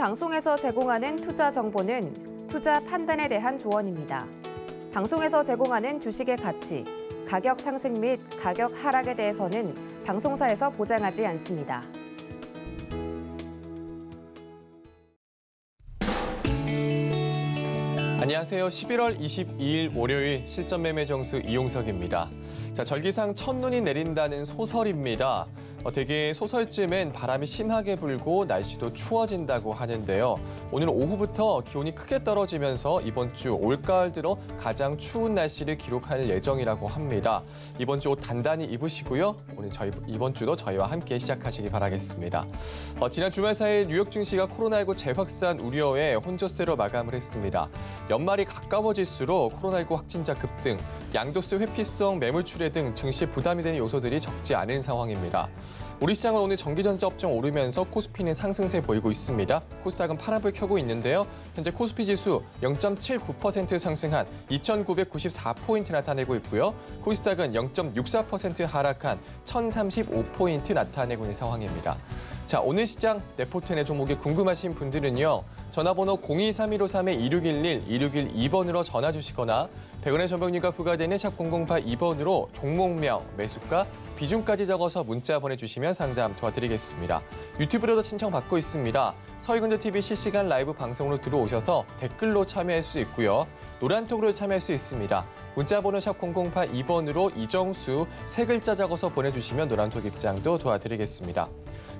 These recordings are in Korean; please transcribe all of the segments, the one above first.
방송에서 제공하는 투자 정보는 투자 판단에 대한 조언입니다. 방송에서 제공하는 주식의 가치, 가격 상승 및 가격 하락에 대해서는 방송사에서 보장하지 않습니다. 안녕하세요. 11월 22일 월요일 실전매매 정수 이용석입니다. 자, 절기상 첫눈이 내린다는 소설입니다. 어, 되게 소설쯤엔 바람이 심하게 불고 날씨도 추워진다고 하는데요. 오늘 오후부터 기온이 크게 떨어지면서 이번 주 올가을 들어 가장 추운 날씨를 기록할 예정이라고 합니다. 이번 주 옷 단단히 입으시고요. 오늘 저희 이번 주도 저희와 함께 시작하시기 바라겠습니다. 어, 지난 주말 사이 에 뉴욕 증시가 코로나19 재확산 우려에 혼조세로 마감을 했습니다. 연말이 가까워질수록 코로나19 확진자 급등, 양도세 회피성 매물 출 수수료 등 증시 부담이 되는 요소들이 적지 않은 상황입니다. 우리 시장은 오늘 전기전자 업종 오르면서 코스피는 상승세 보이고 있습니다. 코스닥은 파란불 켜고 있는데요. 현재 코스피 지수 0.79% 상승한 2,994포인트 나타내고 있고요. 코스닥은 0.64% 하락한 1,035포인트 나타내고 있는 상황입니다. 자, 오늘 시장 네포텐의 종목이 궁금하신 분들은요. 전화번호 0 2 3 1 5 3 2 6 1 1 2612번으로 전화 주시거나 100원의 전병료가 부과되는 샵 0082번으로 종목명, 매수가, 비중까지 적어서 문자 보내주시면 상담 도와드리겠습니다. 유튜브로도 신청받고 있습니다. 서희군자TV 실시간 라이브 방송으로 들어오셔서 댓글로 참여할 수 있고요. 노란톡으로 참여할 수 있습니다. 문자번호 샵 0082번으로 이정수 세 글자 적어서 보내주시면 노란톡 입장도 도와드리겠습니다.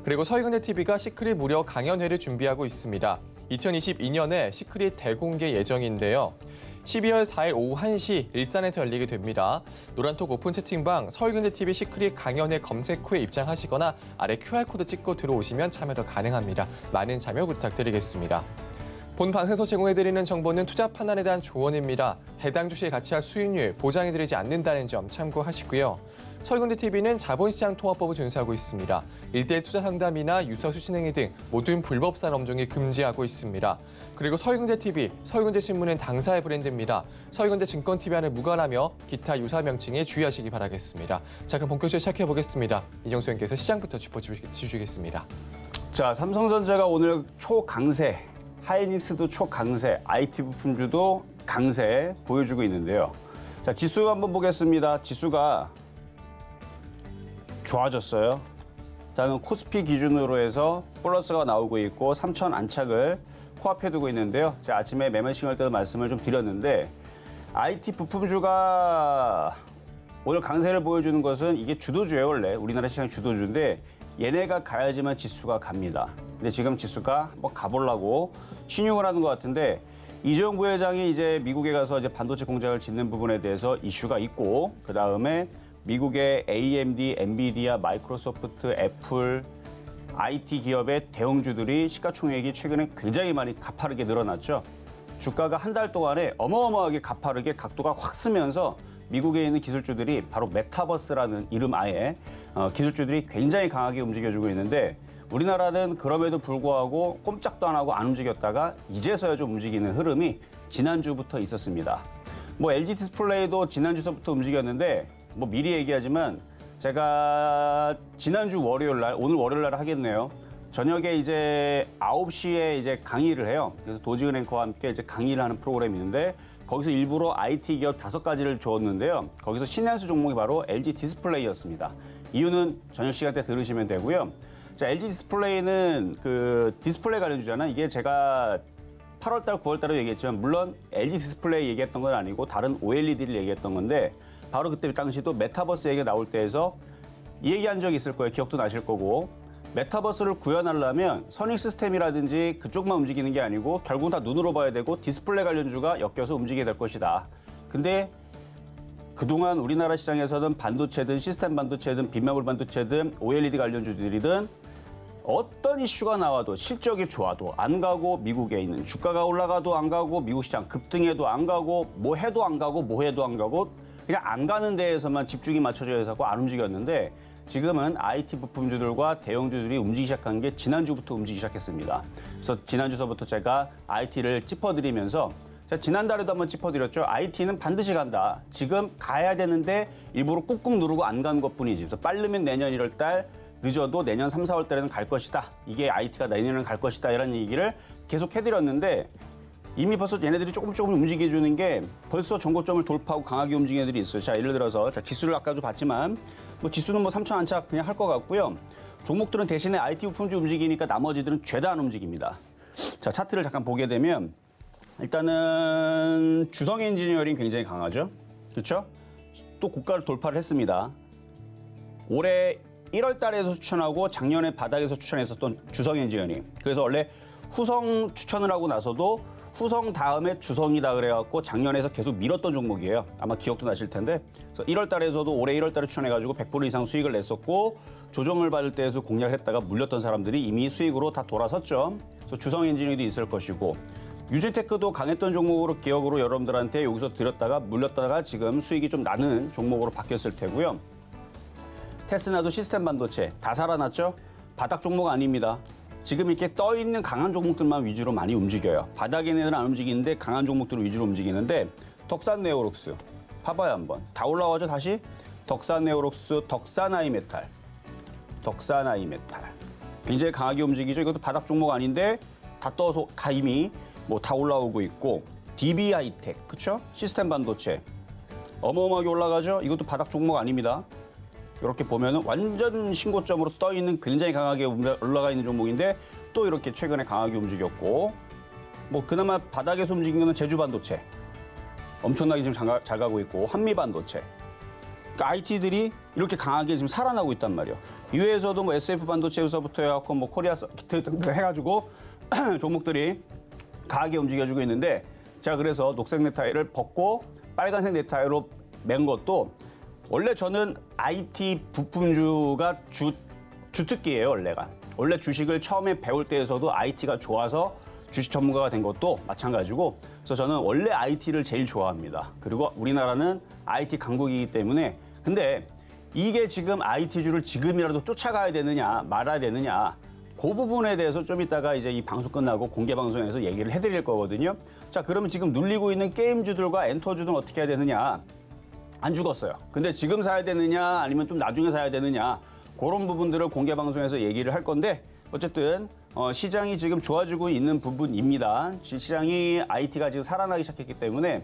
그리고 서희근의 TV가 시크릿 무료 강연회를 준비하고 있습니다. 2022년에 시크릿 대공개 예정인데요. 12월 4일 오후 1시 일산에서 열리게 됩니다. 노란톡 오픈 채팅방 서희근대 TV 시크릿 강연회 검색 후에 입장하시거나 아래 QR코드 찍고 들어오시면 참여도 가능합니다. 많은 참여 부탁드리겠습니다. 본 방송에서 제공해드리는 정보는 투자 판단에 대한 조언입니다. 해당 주식에 같이 할 수익률 보장해드리지 않는다는 점 참고하시고요. 설경대 TV는 자본시장 통합법을 준수하고 있습니다. 일대일 투자 상담이나 유사 수신행위 등 모든 불법산 업종에 금지하고 있습니다. 그리고 설경대 TV, 설경대 신문은 당사의 브랜드입니다. 설경대 증권 t v 안에 무관하며 기타 유사 명칭에 주의하시기 바라겠습니다. 자 그럼 본격적으로 시작해 보겠습니다. 이정수 형께서 시장부터 짚어주시겠습니다. 자 삼성전자가 오늘 초강세, 하이닉스도 초강세, IT 부품주도 강세 보여주고 있는데요. 자 지수 한번 보겠습니다. 지수가 좋아졌어요. 다음은 코스피 기준으로 해서 플러스가 나오고 있고 3천 안착을 코앞에 두고 있는데요. 제가 아침에 매매 신간할 때도 말씀을 좀 드렸는데 IT 부품주가 오늘 강세를 보여주는 것은 이게 주도주예요 원래 우리나라 시장 주도주인데 얘네가 가야지만 지수가 갑니다. 근데 지금 지수가 뭐 가보려고 신용을 하는 것 같은데 이재용 부회장이 이제 미국에 가서 이제 반도체 공장을 짓는 부분에 대해서 이슈가 있고 그 다음에 미국의 AMD, 엔비디아, 마이크로소프트, 애플, IT 기업의 대형주들이 시가총액이 최근에 굉장히 많이 가파르게 늘어났죠. 주가가 한 달 동안에 어마어마하게 가파르게 각도가 확 쓰면서 미국에 있는 기술주들이 바로 메타버스라는 이름 아예 어, 기술주들이 굉장히 강하게 움직여주고 있는데 우리나라는 그럼에도 불구하고 꼼짝도 안 하고 안 움직였다가 이제서야 좀 움직이는 흐름이 지난주부터 있었습니다. 뭐 LG 디스플레이도 지난주서부터 움직였는데 뭐 미리 얘기하지만 제가 지난주 월요일 날 오늘 월요일 날 하겠네요. 저녁에 이제 9 시에 이제 강의를 해요. 그래서 도지은 앵커와 함께 이제 강의를 하는 프로그램이 있는데 거기서 일부러 IT 기업 다섯 가지를 주었는데요. 거기서 신한수 종목이 바로 LG 디스플레이였습니다. 이유는 저녁 시간대 들으시면 되고요. 자, LG 디스플레이는 그 디스플레이 관련주잖아. 이게 제가 8월달, 9월달에 얘기했지만 물론 LG 디스플레이 얘기했던 건 아니고 다른 OLED를 얘기했던 건데 바로 그때 당시도 메타버스 얘기가 나올 때에서 이 얘기한 적이 있을 거예요. 기억도 나실 거고. 메타버스를 구현하려면 선행 시스템이라든지 그쪽만 움직이는 게 아니고 결국은 다 눈으로 봐야 되고 디스플레이 관련주가 엮여서 움직이게 될 것이다. 근데 그동안 우리나라 시장에서는 반도체든 시스템 반도체든 빈매물 반도체든 OLED 관련주들이든 어떤 이슈가 나와도 실적이 좋아도 안 가고 미국에 있는 주가가 올라가도 안 가고 미국 시장 급등해도 안 가고 뭐 해도 안 가고 뭐 해도 안 가고 그냥 안 가는 데에서만 집중이 맞춰져 야 해서 안 움직였는데 지금은 IT 부품주들과 대형주들이 움직이기 시작한 게 지난주부터 움직이기 시작했습니다. 그래서 지난주서부터 제가 IT를 짚어드리면서 자, 지난달에도 한번 짚어드렸죠. IT는 반드시 간다. 지금 가야 되는데 일부러 꾹꾹 누르고 안 가는 것뿐이지. 그래서 빠르면 내년 1월 달, 늦어도 내년 3, 4월 달에는 갈 것이다. 이게 IT가 내년에는 갈 것이다. 이런 얘기를 계속 해드렸는데 이미 벌써 얘네들이 조금 조금 움직여주는 게 벌써 전고점을 돌파하고 강하게 움직이는 애들이 있어요. 자, 예를 들어서 자, 지수를 아까도 봤지만 뭐 지수는 뭐 3천 안착 그냥 할 것 같고요. 종목들은 대신에 IT 품주 움직이니까 나머지들은 죄다 안 움직입니다. 자, 차트를 잠깐 보게 되면 일단은 주성 엔지니어링 굉장히 강하죠. 그렇죠? 또 고가를 돌파를 했습니다. 올해 1월 달에서 추천하고 작년에 바닥에서 추천했었던 주성 엔지니어링. 그래서 원래 후성 추천을 하고 나서도 후성 다음에 주성이다 그래갖고 작년에서 계속 밀었던 종목이에요. 아마 기억도 나실 텐데. 그래서 1월 달에서도 올해 1월 달에 추천해가지고 100% 이상 수익을 냈었고 조정을 받을 때에서 공략했다가 물렸던 사람들이 이미 수익으로 다 돌아섰죠. 그래서 주성 엔진이도 있을 것이고 유지테크도 강했던 종목으로 기억으로 여러분들한테 여기서 들었다가 물렸다가 지금 수익이 좀 나는 종목으로 바뀌었을 테고요. 테스나도 시스템 반도체 다 살아났죠? 바닥 종목 아닙니다. 지금 이렇게 떠 있는 강한 종목들만 위주로 많이 움직여요. 바닥에 는안 움직이는데 강한 종목들을 위주로 움직이는데 덕산 네오록스 봐봐요 한번 다 올라와죠 다시 덕산 네오록스 덕산 아이메탈 덕산 아이메탈 굉장히 강하게 움직이죠. 이것도 바닥 종목 아닌데 다 떠서 다 이미 뭐 다 올라오고 있고 DB하이텍 그렇죠? 시스템 반도체 어마어마하게 올라가죠. 이것도 바닥 종목 아닙니다. 이렇게 보면 완전 신고점으로 떠 있는 굉장히 강하게 올라가 있는 종목인데 또 이렇게 최근에 강하게 움직였고 뭐 그나마 바닥에서 움직이는 제주 반도체 엄청나게 지금 잘, 잘 가고 있고 한미 반도체 그러니까 IT들이 이렇게 강하게 지금 살아나고 있단 말이에요. 이외에서도 뭐 SF 반도체 에서부터 해갖고 뭐 코리아 등등 해가지고 종목들이 강하게 움직여주고 있는데 자 그래서 녹색 넥타이를 벗고 빨간색 넥타이로 맨 것도 원래 저는 IT 부품주가 주, 주특기예요, 원래가. 원래 주식을 처음에 배울 때에서도 IT가 좋아서 주식 전문가가 된 것도 마찬가지고 그래서 저는 원래 IT를 제일 좋아합니다. 그리고 우리나라는 IT 강국이기 때문에 근데 이게 지금 IT주를 지금이라도 쫓아가야 되느냐 말아야 되느냐 그 부분에 대해서 좀 이따가 이제 이 방송 끝나고 공개 방송에서 얘기를 해드릴 거거든요. 자 그러면 지금 눌리고 있는 게임주들과 엔터주들은 어떻게 해야 되느냐 안 죽었어요. 근데 지금 사야 되느냐 아니면 좀 나중에 사야 되느냐 그런 부분들을 공개 방송에서 얘기를 할 건데 어쨌든 어, 시장이 지금 좋아지고 있는 부분입니다. 시장이 IT가 지금 살아나기 시작했기 때문에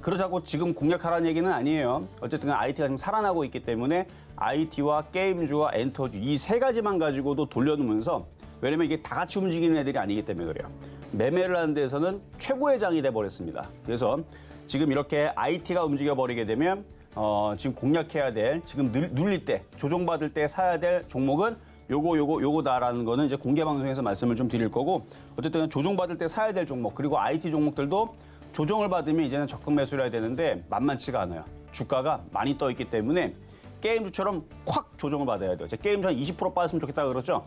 그러자고 지금 공략하라는 얘기는 아니에요. 어쨌든 IT가 지금 살아나고 있기 때문에 IT와 게임주와 엔터주 이 세 가지만 가지고도 돌려놓으면서 왜냐면 이게 다 같이 움직이는 애들이 아니기 때문에 그래요. 매매를 하는 데에서는 최고의 장이 돼버렸습니다. 그래서 지금 이렇게 IT가 움직여 버리게 되면 어, 지금 공략해야 될 지금 눌릴 때 조정받을 때 사야 될 종목은 요거 요거 요거다라는 거는 이제 공개 방송에서 말씀을 좀 드릴 거고 어쨌든 조정받을 때 사야 될 종목 그리고 IT 종목들도 조정을 받으면 이제는 적극 매수를 해야 되는데 만만치가 않아요. 주가가 많이 떠 있기 때문에 게임주처럼 콱 조정을 받아야 돼요. 게임주 한 20% 빠졌으면 좋겠다 그러죠.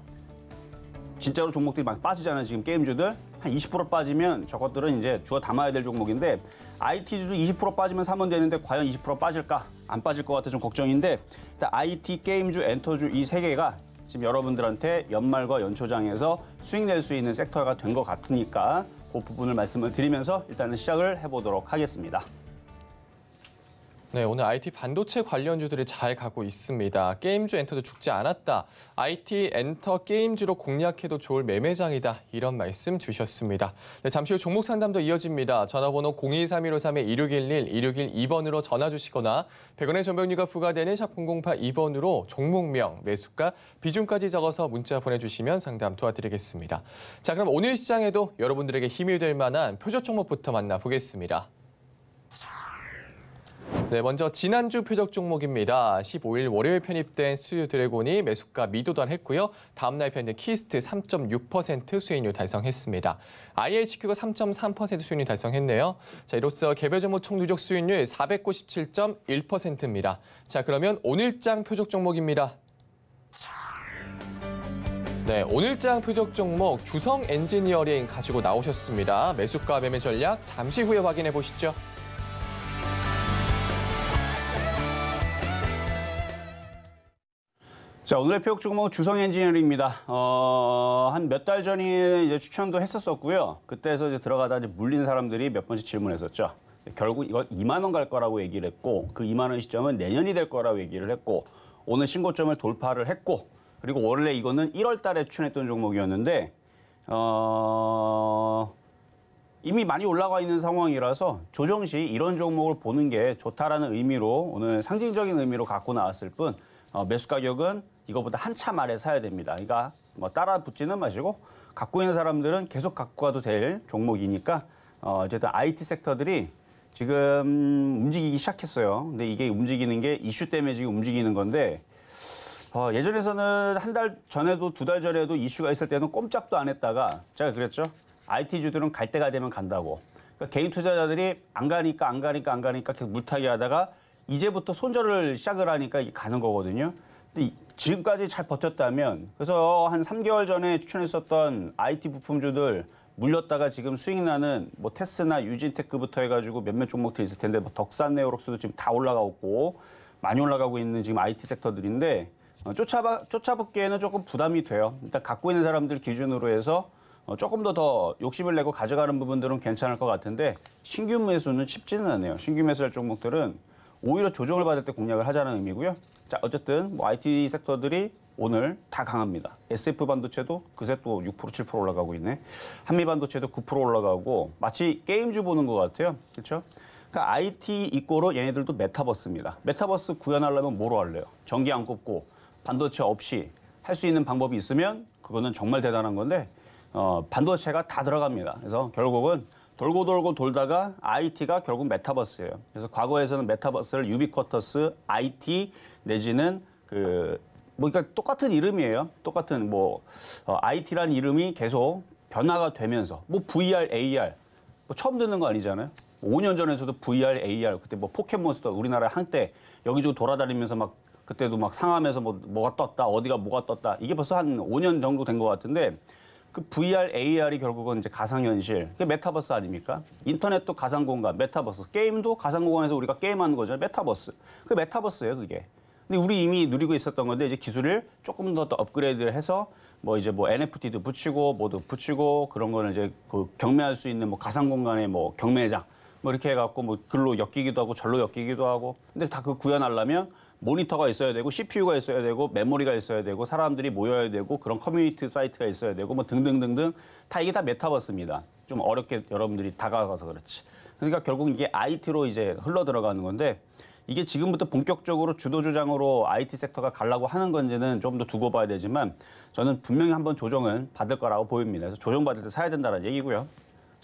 진짜로 종목들이 막 빠지잖아요. 지금 게임주들 한 20% 빠지면 저것들은 이제 주워 담아야 될 종목인데 IT도 20% 빠지면 사면 되는데 과연 20% 빠질까? 안 빠질 것 같아 좀 걱정인데 일단 IT, 게임주, 엔터주 이 세 개가 지금 여러분들한테 연말과 연초장에서 수익 낼 수 있는 섹터가 된 것 같으니까 그 부분을 말씀을 드리면서 일단은 시작을 해보도록 하겠습니다. 네, 오늘 IT 반도체 관련주들이 잘 가고 있습니다. 게임주 엔터도 죽지 않았다. IT 엔터 게임주로 공략해도 좋을 매매장이다. 이런 말씀 주셨습니다. 네, 잠시 후 종목 상담도 이어집니다. 전화번호 0231532-1611, 1612번으로 전화 주시거나 100원의 전병료가 부과되는 샵008 2번으로 종목명, 매수가, 비중까지 적어서 문자 보내주시면 상담 도와드리겠습니다. 자, 그럼 오늘 시장에도 여러분들에게 힘이 될 만한 표적 종목부터 만나보겠습니다. 네, 먼저 지난주 표적 종목입니다. 15일 월요일 편입된 수튜 드래곤이 매수가 미도달했고요. 다음날 편입된 키스트 3.6% 수익률 달성했습니다. IHQ가 3.3% 수익률 달성했네요. 자, 이로써 개별 종목 총 누적 수익률 497.1%입니다. 자, 그러면 오늘장 표적 종목입니다. 네, 오늘장 표적 종목 주성 엔지니어링 가지고 나오셨습니다. 매수가 매매 전략 잠시 후에 확인해 보시죠. 자, 오늘의 표혁 주공목 주성 엔지니어링입니다. 어, 한 몇 달 전에 이제 추천도 했었었고요. 그때에서 이제 들어가다 이제 물린 사람들이 몇 번씩 질문했었죠. 결국 이거 2만 원 갈 거라고 얘기를 했고 그 2만 원 시점은 내년이 될 거라고 얘기를 했고 오늘 신고점을 돌파를 했고 그리고 원래 이거는 1월 달에 추천했던 종목이었는데 어 이미 많이 올라가 있는 상황이라서 조정 시 이런 종목을 보는 게 좋다라는 의미로 오늘 상징적인 의미로 갖고 나왔을 뿐 어, 매수 가격은 이거보다 한참 아래 사야 됩니다. 그러니까 뭐 따라 붙지는 마시고 갖고 있는 사람들은 계속 갖고 가도 될 종목이니까 어, 어쨌든 IT 섹터들이 지금 움직이기 시작했어요. 근데 이게 움직이는 게 이슈 때문에 지금 움직이는 건데 어, 예전에서는 한 달 전에도 두 달 전에도 이슈가 있을 때는 꼼짝도 안 했다가 제가 그랬죠. IT 주들은 갈 때가 되면 간다고. 그러니까 개인 투자자들이 안 가니까 안 가니까 안 가니까 계속 물타기 하다가 이제부터 손절을 시작을 하니까 이게 가는 거거든요. 근데 지금까지 잘 버텼다면 그래서 한 3개월 전에 추천했었던 IT 부품주들 물렸다가 지금 수익 나는 뭐 테스나 유진테크부터 해가지고 몇몇 종목들 있을 텐데 뭐 덕산 네오록스도 지금 다 올라가고 많이 올라가고 있는 지금 IT 섹터들인데 어, 쫓아 쫓아붙기에는 조금 부담이 돼요. 일단 갖고 있는 사람들 기준으로 해서 어, 조금 더 더 욕심을 내고 가져가는 부분들은 괜찮을 것 같은데 신규 매수는 쉽지는 않네요. 신규 매수할 종목들은 오히려 조정을 받을 때 공략을 하자는 의미고요. 자, 어쨌든 뭐 IT 섹터들이 오늘 다 강합니다. SF 반도체도 그새 또 6%, 7% 올라가고 있네. 한미 반도체도 9% 올라가고 마치 게임주 보는 것 같아요. 그렇죠? 그러니까 IT 이꼬로 얘네들도 메타버스입니다. 메타버스 구현하려면 뭐로 할래요? 전기 안 꼽고 반도체 없이 할 수 있는 방법이 있으면 그거는 정말 대단한 건데 어, 반도체가 다 들어갑니다. 그래서 결국은 돌고 돌고 돌다가 IT가 결국 메타버스예요. 그래서 과거에서는 메타버스를 유비쿼터스 IT 내지는 그 뭐 그러니까 똑같은 이름이에요. 똑같은 뭐 어, IT라는 이름이 계속 변화가 되면서 뭐 VR, AR 뭐 처음 듣는 거 아니잖아요. 5년 전에서도 VR, AR 그때 뭐 포켓몬스터 우리나라 한때 여기저기 돌아다니면서 막 그때도 막 상암에서 뭐 뭐가 떴다 어디가 뭐가 떴다 이게 벌써 한 5년 정도 된 것 같은데 그 VR, AR이 결국은 이제 가상현실, 그게 메타버스 아닙니까? 인터넷도 가상공간, 메타버스, 게임도 가상공간에서 우리가 게임하는 거죠 메타버스. 그 메타버스예요, 그게. 근데 우리 이미 누리고 있었던 건데 이제 기술을 조금 더, 더 업그레이드를 해서 뭐 이제 뭐 NFT도 붙이고 뭐도 붙이고 그런 거는 이제 그 경매할 수 있는 뭐 가상공간의 뭐 경매장 뭐 이렇게 해갖고 뭐 글로 엮이기도 하고 절로 엮이기도 하고 근데 다 그 구현하려면 모니터가 있어야 되고 CPU가 있어야 되고 메모리가 있어야 되고 사람들이 모여야 되고 그런 커뮤니티 사이트가 있어야 되고 뭐 등등등등 다 이게 다 메타버스입니다. 좀 어렵게 여러분들이 다가가서 그렇지. 그러니까 결국 이게 IT로 이제 흘러 들어가는 건데 이게 지금부터 본격적으로 주도 주장으로 IT 섹터가 가려고 하는 건지는 좀 더 두고 봐야 되지만 저는 분명히 한번 조정은 받을 거라고 보입니다. 그래서 조정 받을 때 사야 된다는 얘기고요.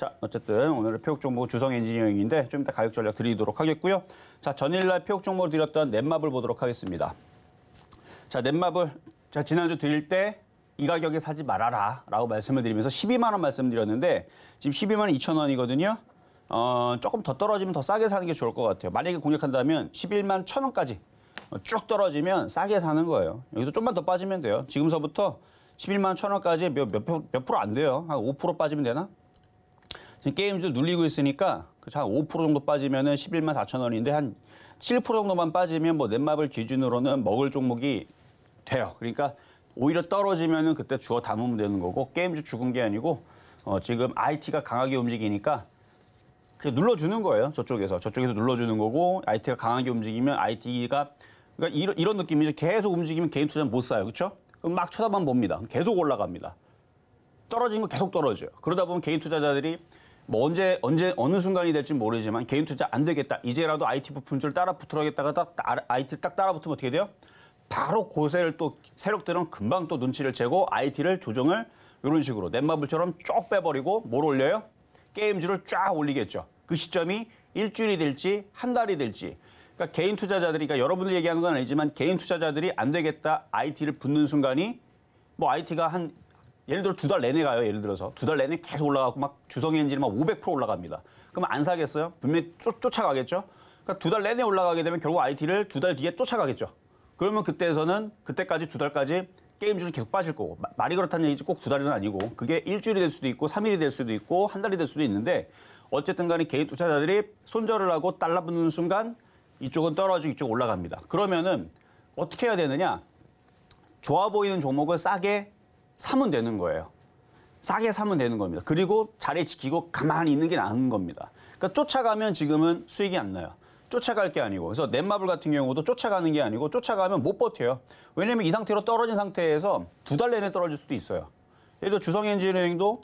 자, 어쨌든 오늘의 표육 정보 주성 엔지니어링인데 좀 이따 가격 전략 드리도록 하겠고요. 자, 전일날 표육 정보 드렸던 넷마블 보도록 하겠습니다. 자, 넷마블 자, 지난주 드릴 때 이 가격에 사지 말아라 라고 말씀을 드리면서 12만 원 말씀드렸는데 지금 12만 2천 원이거든요. 어, 조금 더 떨어지면 더 싸게 사는 게 좋을 것 같아요. 만약에 공략한다면 11만 1천 원까지 쭉 떨어지면 싸게 사는 거예요. 여기서 좀만 더 빠지면 돼요. 지금서부터 11만 1천 원까지 몇, 몇, 몇 프로 안 돼요. 한 5% 빠지면 되나? 지금 게임들 눌리고 있으니까 한 5% 정도 빠지면은 11만 4천 원인데 한 7% 정도만 빠지면 뭐 넷마블 기준으로는 먹을 종목이 돼요. 그러니까 오히려 떨어지면 그때 주워 담으면 되는 거고 게임주 죽은 게 아니고 어 지금 IT가 강하게 움직이니까 그 눌러주는 거예요. 저쪽에서 저쪽에서 눌러주는 거고 IT가 강하게 움직이면 IT가 그러니까 이런, 이런 느낌이죠. 계속 움직이면 개인 투자 못 사요, 그렇죠? 그럼 막 쳐다만 봅니다. 계속 올라갑니다. 떨어진 거 계속 떨어져요. 그러다 보면 개인 투자자들이 뭐 언제 언제 어느 순간이 될지 모르지만 개인 투자 안 되겠다. 이제라도 IT 부품주를 따라 붙으러겠다가 딱 IT를 딱 따라 붙으면 어떻게 돼요? 바로 고세를 또 세력들은 금방 또 눈치를 채고 IT를 조정을 이런 식으로 넷마블처럼 쭉 빼버리고 뭘 올려요? 게임주를 쫙 올리겠죠. 그 시점이 일주일이 될지 한 달이 될지. 그러니까 개인 투자자들이 그러니까 여러분들 얘기하는 건 아니지만 개인 투자자들이 안 되겠다 IT를 붙는 순간이 뭐 IT가 한 예를 들어 두 달 내내 가요. 예를 들어서 두 달 내내 계속 올라가고 막 주성 엔진이 막500% 올라갑니다. 그럼 안 사겠어요? 분명히 쫓, 아가겠죠 그러니까 두달 내내 올라가게 되면 결국 IT를 두 달 뒤에 쫓아가겠죠. 그러면 그때에서는 그때까지 두 달까지 게임주는 계속 빠질 거고 마, 말이 그렇다는 얘기지 꼭 두 달은 아니고 그게 일주일이 될 수도 있고 삼일이될 수도 있고 한 달이 될 수도 있는데 어쨌든 간에 개인 투자자들이 손절을 하고 달라붙는 순간 이쪽은 떨어지고 이쪽 올라갑니다. 그러면은 어떻게 해야 되느냐? 좋아 보이는 종목을 싸게 사면 되는 거예요. 싸게 사면 되는 겁니다. 그리고 자리 지키고 가만히 있는 게 나은 겁니다. 그러니까 쫓아가면 지금은 수익이 안 나요. 쫓아갈 게 아니고 그래서 넷마블 같은 경우도 쫓아가는 게 아니고 쫓아가면 못 버텨요. 왜냐면 이 상태로 떨어진 상태에서 두 달 내내 떨어질 수도 있어요. 예를 들어 주성 엔지니어링도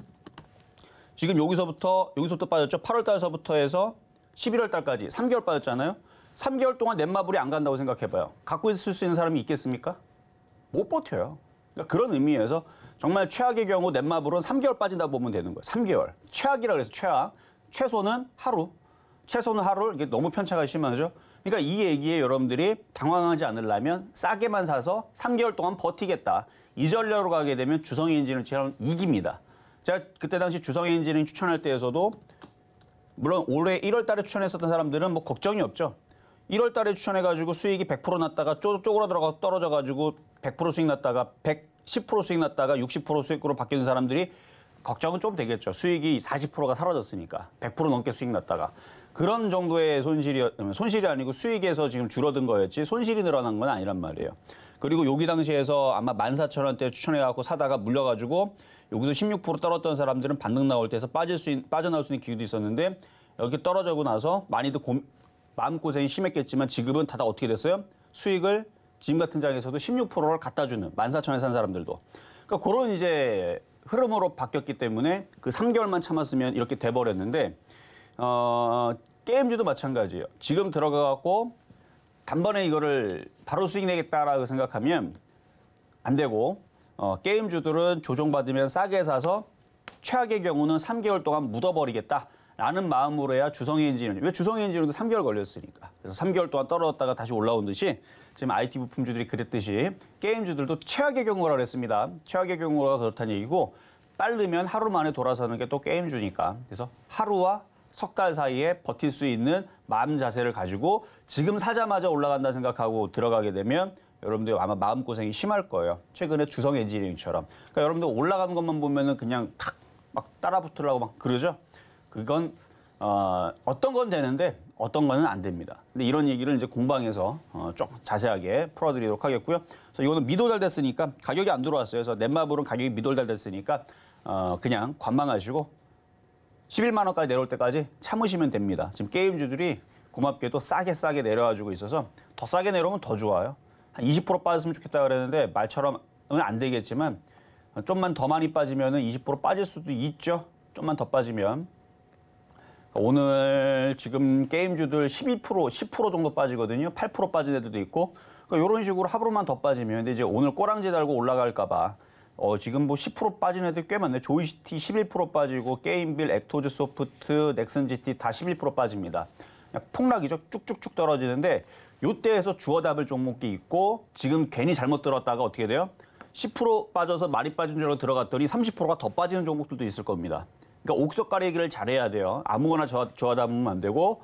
지금 여기서부터 여기서부터 빠졌죠. 8월 달서부터 해서 11월 달까지 3개월 빠졌잖아요. 3개월 동안 넷마블이 안 간다고 생각해봐요. 갖고 있을 수 있는 사람이 있겠습니까? 못 버텨요. 그러니까 그런 의미에서 정말 최악의 경우 넷마블은 3개월 빠진다 보면 되는 거예요. 3개월. 최악이라 그래서 최악. 최소는 하루. 최소는 하루. 이게 너무 편차가 심하죠. 그러니까 이 얘기에 여러분들이 당황하지 않으려면 싸게만 사서 3개월 동안 버티겠다. 이전략로 가게 되면 주성의 엔진을처럼 이깁니다. 제가 그때 당시 주성의 엔진을 추천할 때에서도 물론 올해 1월 달에 추천했었던 사람들은 뭐 걱정이 없죠. 1월 달에 추천해가지고 수익이 100% 났다가 쪼, 쪼그라들어가 떨어져가지고 100% 수익 났다가 100 10% 수익 났다가 60% 수익으로 바뀌는 사람들이 걱정은 좀 되겠죠. 수익이 40%가 사라졌으니까 100% 넘게 수익 났다가 그런 정도의 손실이 손실이 아니고 수익에서 지금 줄어든 거였지 손실이 늘어난 건 아니란 말이에요. 그리고 여기 당시에서 아마 14,000원대 추천해 갖고 사다가 물려 가지고 여기서 16%떨었던 사람들은 반등 나올 때에서 빠질 수 있, 빠져나올 수 있는 기회도 있었는데 여기 떨어져고 나서 많이도 고, 마음고생이 심했겠지만 지금은 다다 어떻게 됐어요? 수익을 짐 같은 장에서도 16%를 갖다 주는 만사천에산 사람들도 그러니까 그런 이제 흐름으로 바뀌었기 때문에 그 3개월만 참았으면 이렇게 돼버렸는데 어, 게임주도 마찬가지예요. 지금 들어가갖고 단번에 이거를 바로 수익 내겠다라고 생각하면 안 되고 어, 게임주들은 조정받으면 싸게 사서 최악의 경우는 3개월 동안 묻어버리겠다. 라는 마음으로 해야 주성의 엔진은 왜 주성의 엔진은 3개월 걸렸으니까 그래서 3개월 동안 떨어졌다가 다시 올라온 듯이 지금 IT 부품주들이 그랬듯이 게임주들도 최악의 경우라 고 그랬습니다. 최악의 경우가 그렇다는 얘기고 빠르면 하루 만에 돌아서는 게 또 게임주니까. 그래서 하루와 석 달 사이에 버틸 수 있는 마음 자세를 가지고 지금 사자마자 올라간다 생각하고 들어가게 되면 여러분들 아마 마음고생이 심할 거예요. 최근에 주성 엔지니어링처럼. 그러니까 여러분들 올라가는 것만 보면은 그냥 탁 막 따라 붙으려고 막 그러죠. 그건 어, 어떤 건 되는데 어떤 거는 안 됩니다. 근데 이런 얘기를 이제 공방에서 어, 자세하게 풀어드리도록 하겠고요. 그래서 이거는 미도달 됐으니까 가격이 안 들어왔어요. 그래서 넷마블은 가격이 미도달 됐으니까 어, 그냥 관망하시고 11만 원까지 내려올 때까지 참으시면 됩니다. 지금 게임주들이 고맙게도 싸게 싸게 내려와주고 있어서 더 싸게 내려오면 더 좋아요. 한 20% 빠졌으면 좋겠다 그랬는데 말처럼은 안 되겠지만 어, 좀만 더 많이 빠지면 은20% 빠질 수도 있죠. 좀만 더 빠지면 오늘 지금 게임주들 12% 10% 정도 빠지거든요. 8% 빠진 애들도 있고 그러니까 이런 식으로 하루만 더 빠지면 근데 이제 오늘 꼬랑지 달고 올라갈까봐 어, 지금 뭐 10% 빠진 애들 꽤 많네. 조이시티 11% 빠지고 게임빌, 엑토즈 소프트, 넥슨 GT 다11% 빠집니다. 폭락이죠. 쭉쭉쭉 떨어지는데 요때에서 주워 담을 종목이 있고 지금 괜히 잘못 들었다가 어떻게 돼요? 10% 빠져서 말이 빠진 줄로 들어갔더니 30%가 더 빠지는 종목들도 있을 겁니다. 그러니까 옥석 가리기를 잘해야 돼요. 아무거나 저, 저하다 보면 안 되고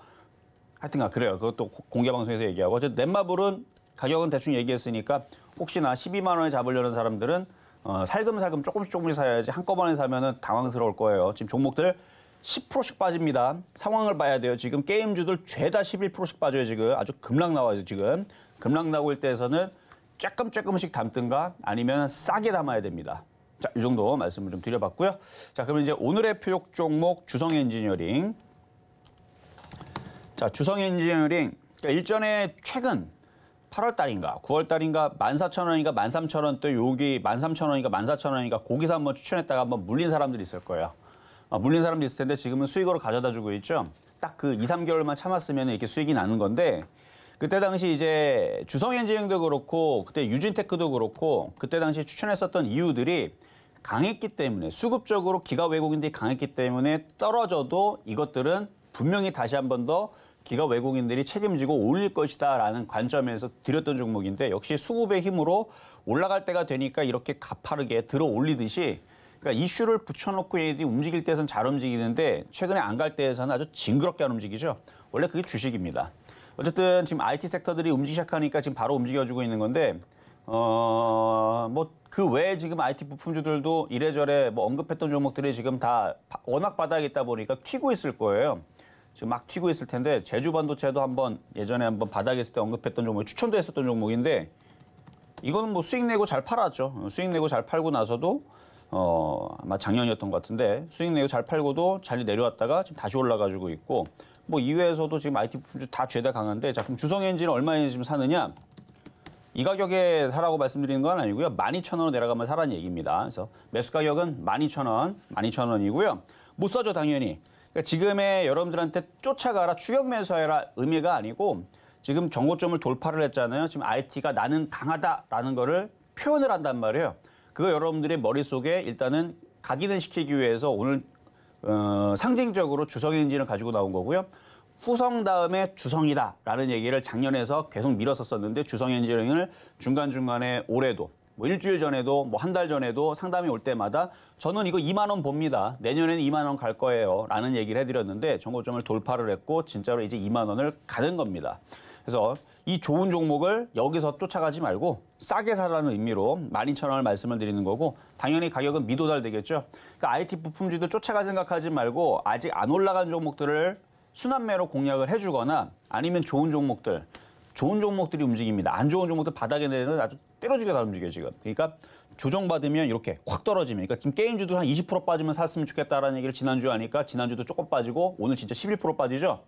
하여튼간 아, 그래요. 그것도 공개 방송에서 얘기하고 저 넷마블은 가격은 대충 얘기했으니까 혹시나 12만 원에 잡으려는 사람들은 어, 살금살금 조금씩 조금씩 사야지 한꺼번에 사면은 당황스러울 거예요. 지금 종목들 10%씩 빠집니다. 상황을 봐야 돼요. 지금 게임주들 죄다 11%씩 빠져요. 지금 아주 급락 나와요. 지금 급락 나고일 때에서는 조금 조금씩 담든가 아니면 싸게 담아야 됩니다. 자, 이 정도 말씀을 좀 드려봤고요. 자, 그러면 이제 오늘의 필요 종목 주성 엔지니어링. 자, 주성 엔지니어링. 그러니까 일전에 최근 8월 달인가 9월 달인가 14,000원인가 13,000원대 여기 13,000원인가 14,000원인가 고기서 한번 추천했다가 한번 물린 사람들이 있을 거예요. 아, 물린 사람도 있을 텐데 지금은 수익으로 가져다 주고 있죠. 딱 그 2, 3개월만 참았으면 이렇게 수익이 나는 건데 그때 당시 이제 주성엔지니어링도 그렇고 그때 유진테크도 그렇고 그때 당시 추천했었던 이유들이 강했기 때문에 수급적으로 기가 외국인들이 강했기 때문에 떨어져도 이것들은 분명히 다시 한번 더 기가 외국인들이 책임지고 올릴 것이다라는 관점에서 드렸던 종목인데 역시 수급의 힘으로 올라갈 때가 되니까 이렇게 가파르게 들어 올리듯이 그러니까 이슈를 붙여놓고 얘들이 움직일 때선 에잘 움직이는데 최근에 안 갈 때에서는 아주 징그럽게 안 움직이죠. 원래 그게 주식입니다. 어쨌든 지금 IT 섹터들이 움직이기 시작하니까 지금 바로 움직여주고 있는 건데 어, 뭐 그 외에 지금 IT 부품주들도 이래저래 뭐 언급했던 종목들이 지금 다 워낙 바닥에 있다 보니까 튀고 있을 거예요. 지금 막 튀고 있을 텐데 제주 반도체도 한번 예전에 한번 바닥에 있을 때 언급했던 종목, 추천도 했었던 종목인데 이거는 뭐 수익 내고 잘 팔았죠. 수익 내고 잘 팔고 나서도 어, 아마 작년이었던 것 같은데 수익 내고 잘 팔고도 자리 내려왔다가 지금 다시 올라가지고 있고 뭐 이외에서도 지금 IT 부품주 다 죄다 강한데 자 그럼 주성 엔진 얼마에 지금 사느냐? 이 가격에 사라고 말씀드리는 건 아니고요. 12,000원으로 내려가면 사라는 얘기입니다. 그래서 매수 가격은 12,000원, 12,000원이고요. 못 사죠, 당연히. 그러니까 지금의 여러분들한테 쫓아가라, 추격 매수해라 의미가 아니고 지금 정고점을 돌파를 했잖아요. 지금 IT가 나는 강하다라는 거를 표현을 한단 말이에요. 그거 여러분들의 머릿속에 일단은 각인을 시키기 위해서 오늘 어, 상징적으로 주석 엔진을 가지고 나온 거고요. 후성 다음에 주성이다라는 얘기를 작년에서 계속 밀었었었는데 주성 엔지니어링을 중간중간에 올해도 뭐 일주일 전에도 뭐 한 달 전에도 상담이 올 때마다 저는 이거 2만 원 봅니다. 내년에는 2만 원 갈 거예요. 라는 얘기를 해드렸는데 정고점을 돌파를 했고 진짜로 이제 2만 원을 가는 겁니다. 그래서 이 좋은 종목을 여기서 쫓아가지 말고 싸게 사라는 의미로 12,000원을 말씀을 드리는 거고 당연히 가격은 미도달 되겠죠. 그러니까 IT 부품주도 쫓아가 생각하지 말고 아직 안 올라간 종목들을 순환매로 공략을 해주거나 아니면 좋은 종목들 좋은 종목들이 움직입니다. 안 좋은 종목들 바닥에 내리는 아주 때려주게 다 움직여 지금. 그러니까 조정받으면 이렇게 확 떨어지면 그러니까 지금 게임주도 한 20% 빠지면 샀으면 좋겠다라는 얘기를 지난주에 하니까 지난주도 조금 빠지고 오늘 진짜 11% 빠지죠.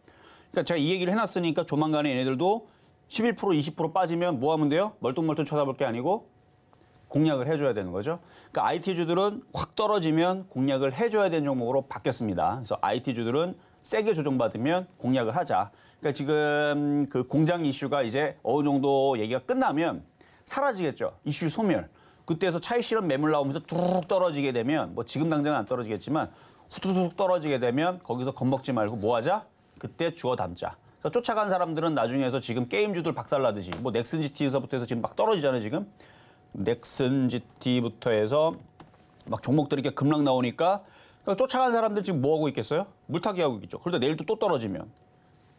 그러니까 제가 이 얘기를 해놨으니까 조만간에 얘네들도 11% 20% 빠지면 뭐 하면 돼요? 멀뚱멀뚱 쳐다볼 게 아니고 공략을 해줘야 되는 거죠. 그러니까 IT주들은 확 떨어지면 공략을 해줘야 되는 종목으로 바뀌었습니다. 그래서 IT주들은 세게 조정받으면 공약을 하자. 그러니까 지금 그 공장 이슈가 이제 어느 정도 얘기가 끝나면 사라지겠죠. 이슈 소멸. 그때에서 차이 실험 매물 나오면서 뚝 떨어지게 되면 뭐 지금 당장은 안 떨어지겠지만 후두둑 떨어지게 되면 거기서 겁먹지 말고 뭐 하자? 그때 주워 담자. 그래서 그러니까 쫓아간 사람들은 나중에서 지금 게임주들 박살나듯이 뭐 넥슨 GT에서부터 해서 지금 막 떨어지잖아요, 지금. 넥슨 GT부터 해서 막 종목들이 이렇게 급락 나오니까 그러니까 쫓아간 사람들 지금 뭐 하고 있겠어요? 물타기 하고 있죠. 그러다 내일도 또 떨어지면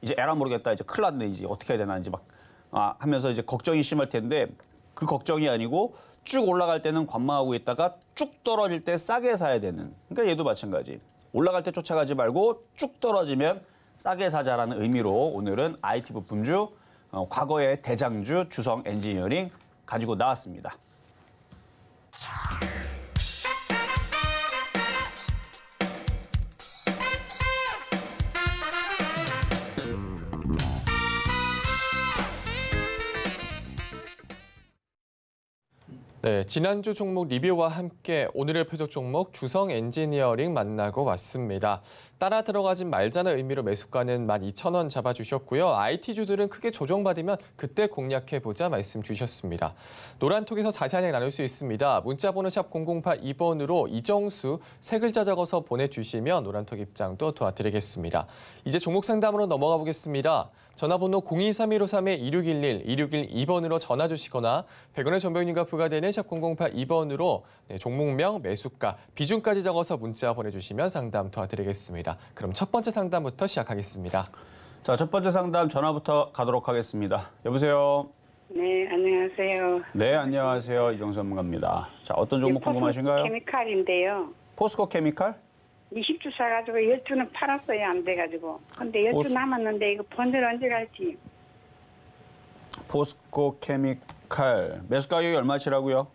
이제 에라 모르겠다. 이제 큰일 났네. 이제 어떻게 해야 되나 이제 막 아, 하면서 이제 걱정이 심할 텐데 그 걱정이 아니고 쭉 올라갈 때는 관망하고 있다가 쭉 떨어질 때 싸게 사야 되는. 그러니까 얘도 마찬가지. 올라갈 때 쫓아가지 말고 쭉 떨어지면 싸게 사자라는 의미로 오늘은 IT 부품주 어, 과거의 대장주 주성 엔지니어링 가지고 나왔습니다. 네, 지난주 종목 리뷰와 함께 오늘의 표적 종목 주성 엔지니어링 만나고 왔습니다. 따라 들어가진 말자는 의미로 매수가는 12,000원 잡아주셨고요. IT주들은 크게 조정받으면 그때 공략해보자 말씀 주셨습니다. 노란톡에서 자세하게 한 나눌 수 있습니다. 문자번호 샵 0082번으로 이정수 세 글자 적어서 보내주시면 노란톡 입장도 도와드리겠습니다. 이제 종목 상담으로 넘어가 보겠습니다. 전화번호 0 2 3 1 5 3 2 6 1 1 2612번으로 전화 주시거나 100원의 전병윤과 부과되는 샵 0082번으로 종목명, 매수가, 비중까지 적어서 문자 보내주시면 상담 도와드리겠습니다. 그럼 첫 번째 상담부터 시작하겠습니다. 자, 첫 번째 상담 전화부터 가도록 하겠습니다. 여보세요? 네, 안녕하세요. 네, 안녕하세요. 이종선 전문가입니다. 자, 어떤 종목 네, 궁금하신가요? 케미칼인데요. 포스코 케미칼? 20주 사가지고 10주는 팔았어요. 안 돼가지고. 근데 10주 스 남았는데 이거 본전 언제 갈지. 포스코 케미칼 매수 가격이 얼마시라고요?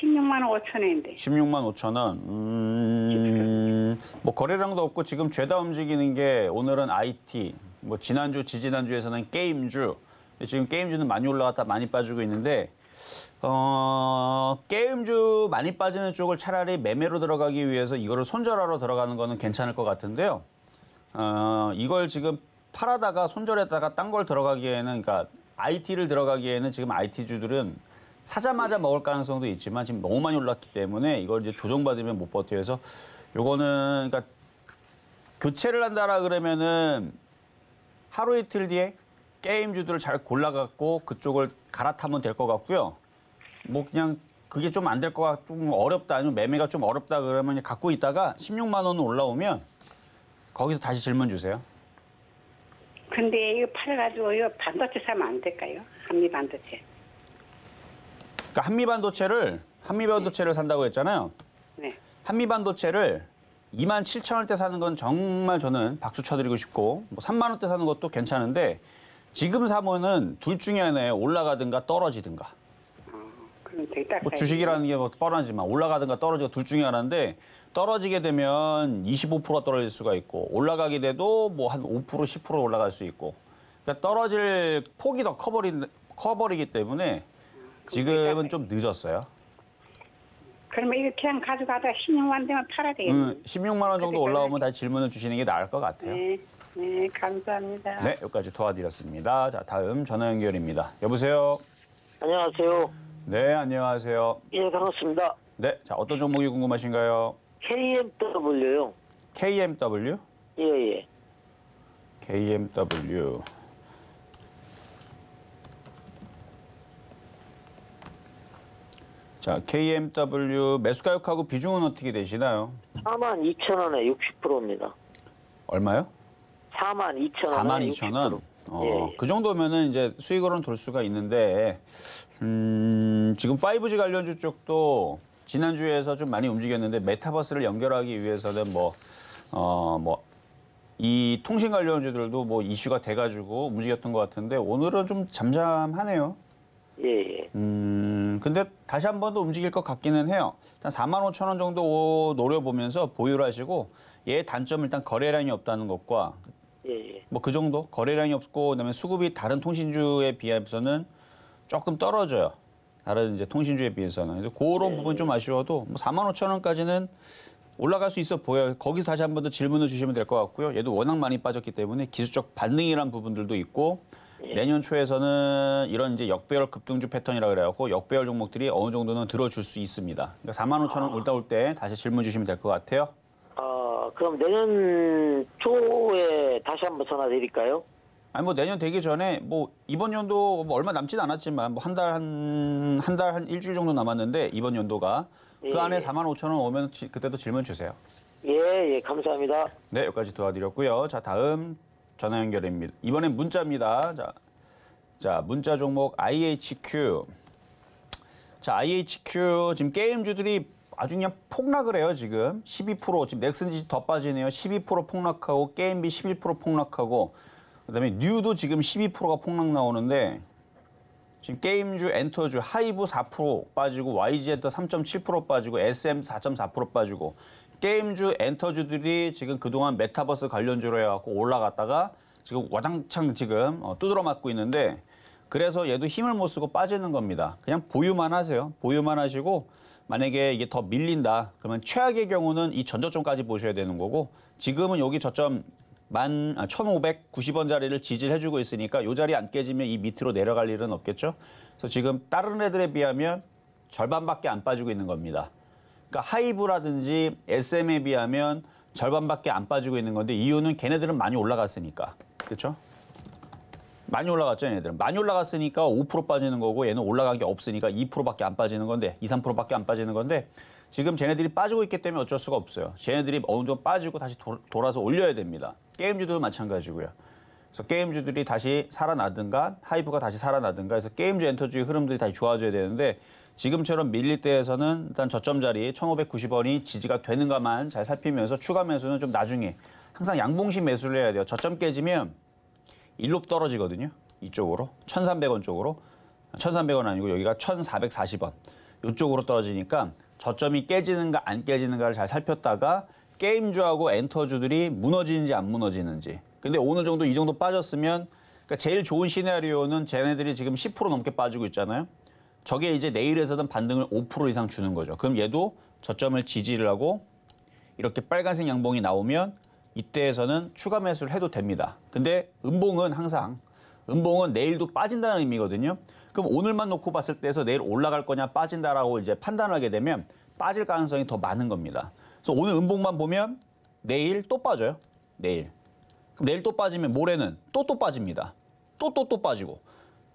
16만 5천 원인데. 16만 5천 원. 음, 뭐 거래량도 없고 지금 죄다 움직이는 게 오늘은 IT, 뭐 지난주 지지난주에서는 게임주. 지금 게임주는 많이 올라갔다 많이 빠지고 있는데 어, 게임주 많이 빠지는 쪽을 차라리 매매로 들어가기 위해서 이거를 손절하러 들어가는 거는 괜찮을 것 같은데요. 어, 이걸 지금 팔아다가 손절했다가 딴 걸 들어가기에는 그러니까 IT를 들어가기에는 지금 IT주들은 사자마자 먹을 가능성도 있지만 지금 너무 많이 올랐기 때문에 이걸 이제 조정받으면 못 버텨서 요거는 그러니까 교체를 한다라 그러면은 하루 이틀 뒤에 게임주들을 잘 골라갖고 그쪽을 갈아타면 될 것 같고요. 뭐 그냥 그게 좀 안 될 것 같, 좀 어렵다 아니면 매매가 좀 어렵다 그러면 갖고 있다가 16만 원 올라오면 거기서 다시 질문 주세요. 근데 이거 팔아가지고 이거 반도체 사면 안 될까요? 한미 반도체. 그러니까 한미 반도체를 한미 반도체를 네. 산다고 했잖아요. 네. 한미 반도체를 2만 7천 원대 사는 건 정말 저는 박수 쳐드리고 싶고 뭐 3만 원대 사는 것도 괜찮은데 지금 사면은 둘 중에 하나에 올라가든가 떨어지든가. 뭐 주식이라는 게뭐 뻔하지만 올라가든가 떨어지고 둘 중에 하나인데 떨어지게 되면 25% 떨어질 수가 있고 올라가게 돼도 뭐 한 5% 10% 올라갈 수 있고 그러니까 떨어질 폭이 더 커버리 커버리기 때문에 지금은 좀 늦었어요. 그러면 이거 그냥 가져가다 16만 되면 팔아야 되겠네. 요 음, 16만 원 정도 올라오면 다시 질문을 주시는 게 나을 것 같아요. 네. 네, 감사합니다. 네, 여기까지 도와드렸습니다. 자, 다음 전화 연결입니다. 여보세요. 안녕하세요. 네, 안녕하세요. 예, 반갑습니다. 네, 자, 어떤 종목이 궁금하신가요? KMW요. KMW? 예, 예. KMW. 자, KMW 매수가격하고 비중은 어떻게 되시나요? 4만 2천 원에 60%입니다. 얼마요? 4만 2천 원. 4만 2천 원. 어, 예, 예. 그 정도면은 이제 수익으로는 돌 수가 있는데 음, 지금 5G 관련주 쪽도 지난주에서 좀 많이 움직였는데 메타버스를 연결하기 위해서는 뭐 어, 뭐, 이 통신 관련주들도 뭐 이슈가 돼가지고 움직였던 것 같은데 오늘은 좀 잠잠하네요. 예, 예. 음, 근데 다시 한 번 더 움직일 것 같기는 해요. 일단 4만 5천 원 정도 노려보면서 보유를 하시고 얘 예, 단점 일단 거래량이 없다는 것과 예, 예. 뭐그 정도 거래량이 없고 그다음에 수급이 다른 통신주에 비해서는 조금 떨어져요. 다른 이제 통신주에 비해서는 그래 그런 네. 부분 좀 아쉬워도 뭐 4만 5천 원까지는 올라갈 수 있어 보여요. 거기서 다시 한 번 더 질문을 주시면 될 것 같고요. 얘도 워낙 많이 빠졌기 때문에 기술적 반등이란 부분들도 있고 예. 내년 초에서는 이런 이제 역배열 급등주 패턴이라 그래갖고 역배열 종목들이 어느 정도는 들어줄 수 있습니다. 그러니까 4만 5천 원 아. 올다 올때 다시 질문 주시면 될 것 같아요. 그럼 내년 초에 다시 한번 전화드릴까요? 아니 뭐 내년 되기 전에 뭐 이번 연도 뭐 얼마 남진 않았지만 뭐 한 달 한 한 달 한 일주일 정도 남았는데 이번 연도가 그 예, 그 안에 4만 예. 5천 원 오면 지- 그때도 질문 주세요. 예, 예, 감사합니다. 네, 여기까지 도와드렸고요. 자, 다음 전화 연결입니다. 이번엔 문자입니다. 자, 자 문자 종목 IHQ. 자, IHQ 지금 게임주들이 아주 그냥 폭락을 해요 지금 12% 지금 넥슨지 더 빠지네요 12% 폭락하고 게임비 11% 폭락하고 그다음에 뉴도 지금 12%가 폭락 나오는데 지금 게임주 엔터주 하이브 4% 빠지고 YG 엔터 3.7% 빠지고 SM 4.4% 빠지고 게임주 엔터주들이 지금 그동안 메타버스 관련주로 해갖고 올라갔다가 지금 와장창 지금 어, 두드러 맞고 있는데 그래서 얘도 힘을 못 쓰고 빠지는 겁니다. 그냥 보유만 하세요. 보유만 하시고 만약에 이게 더 밀린다 그러면 최악의 경우는 이 전저점까지 보셔야 되는 거고 지금은 여기 저점 만 아, 1,590원 자리를 지지를 해주고 있으니까 이 자리 안 깨지면 이 밑으로 내려갈 일은 없겠죠. 그래서 지금 다른 애들에 비하면 절반밖에 안 빠지고 있는 겁니다. 그러니까 하이브라든지 SM에 비하면 절반밖에 안 빠지고 있는 건데 이유는 걔네들은 많이 올라갔으니까. 그렇죠? 많이 올라갔죠, 얘네들은. 많이 올라갔으니까 5% 빠지는 거고 얘는 올라간 게 없으니까 2%밖에 안 빠지는 건데 2, 3%밖에 안 빠지는 건데 지금 쟤네들이 빠지고 있기 때문에 어쩔 수가 없어요. 쟤네들이 어느 정도 빠지고 다시 도, 돌아서 올려야 됩니다. 게임주들도 마찬가지고요. 그래서 게임주들이 다시 살아나든가 하이브가 다시 살아나든가 해서 게임주 엔터주의 흐름들이 다시 좋아져야 되는데 지금처럼 밀릴 때에서는 일단 저점 자리 1,590원이 지지가 되는가만 잘 살피면서 추가 매수는 좀 나중에 항상 양봉식 매수를 해야 돼요. 저점 깨지면 일롭 떨어지거든요. 이쪽으로 1,300원 쪽으로 1,300원 아니고 여기가 1,440원 이쪽으로 떨어지니까 저점이 깨지는가 안 깨지는가를 잘 살폈다가 게임주하고 엔터주들이 무너지는지 안 무너지는지 근데 어느 정도 이 정도 빠졌으면 그러니까 제일 좋은 시나리오는 쟤네들이 지금 10% 넘게 빠지고 있잖아요. 저게 이제 내일에서든 반등을 5% 이상 주는 거죠. 그럼 얘도 저점을 지지를 하고 이렇게 빨간색 양봉이 나오면 이때에서는 추가 매수를 해도 됩니다. 근데 음봉은 항상 음봉은 내일도 빠진다는 의미거든요. 그럼 오늘만 놓고 봤을 때에서 내일 올라갈 거냐 빠진다라고 이제 판단하게 되면 빠질 가능성이 더 많은 겁니다. 그래서 오늘 음봉만 보면 내일 또 빠져요. 내일. 그럼 내일 또 빠지면 모레는 또또 또 빠집니다. 또 또 또 빠지고.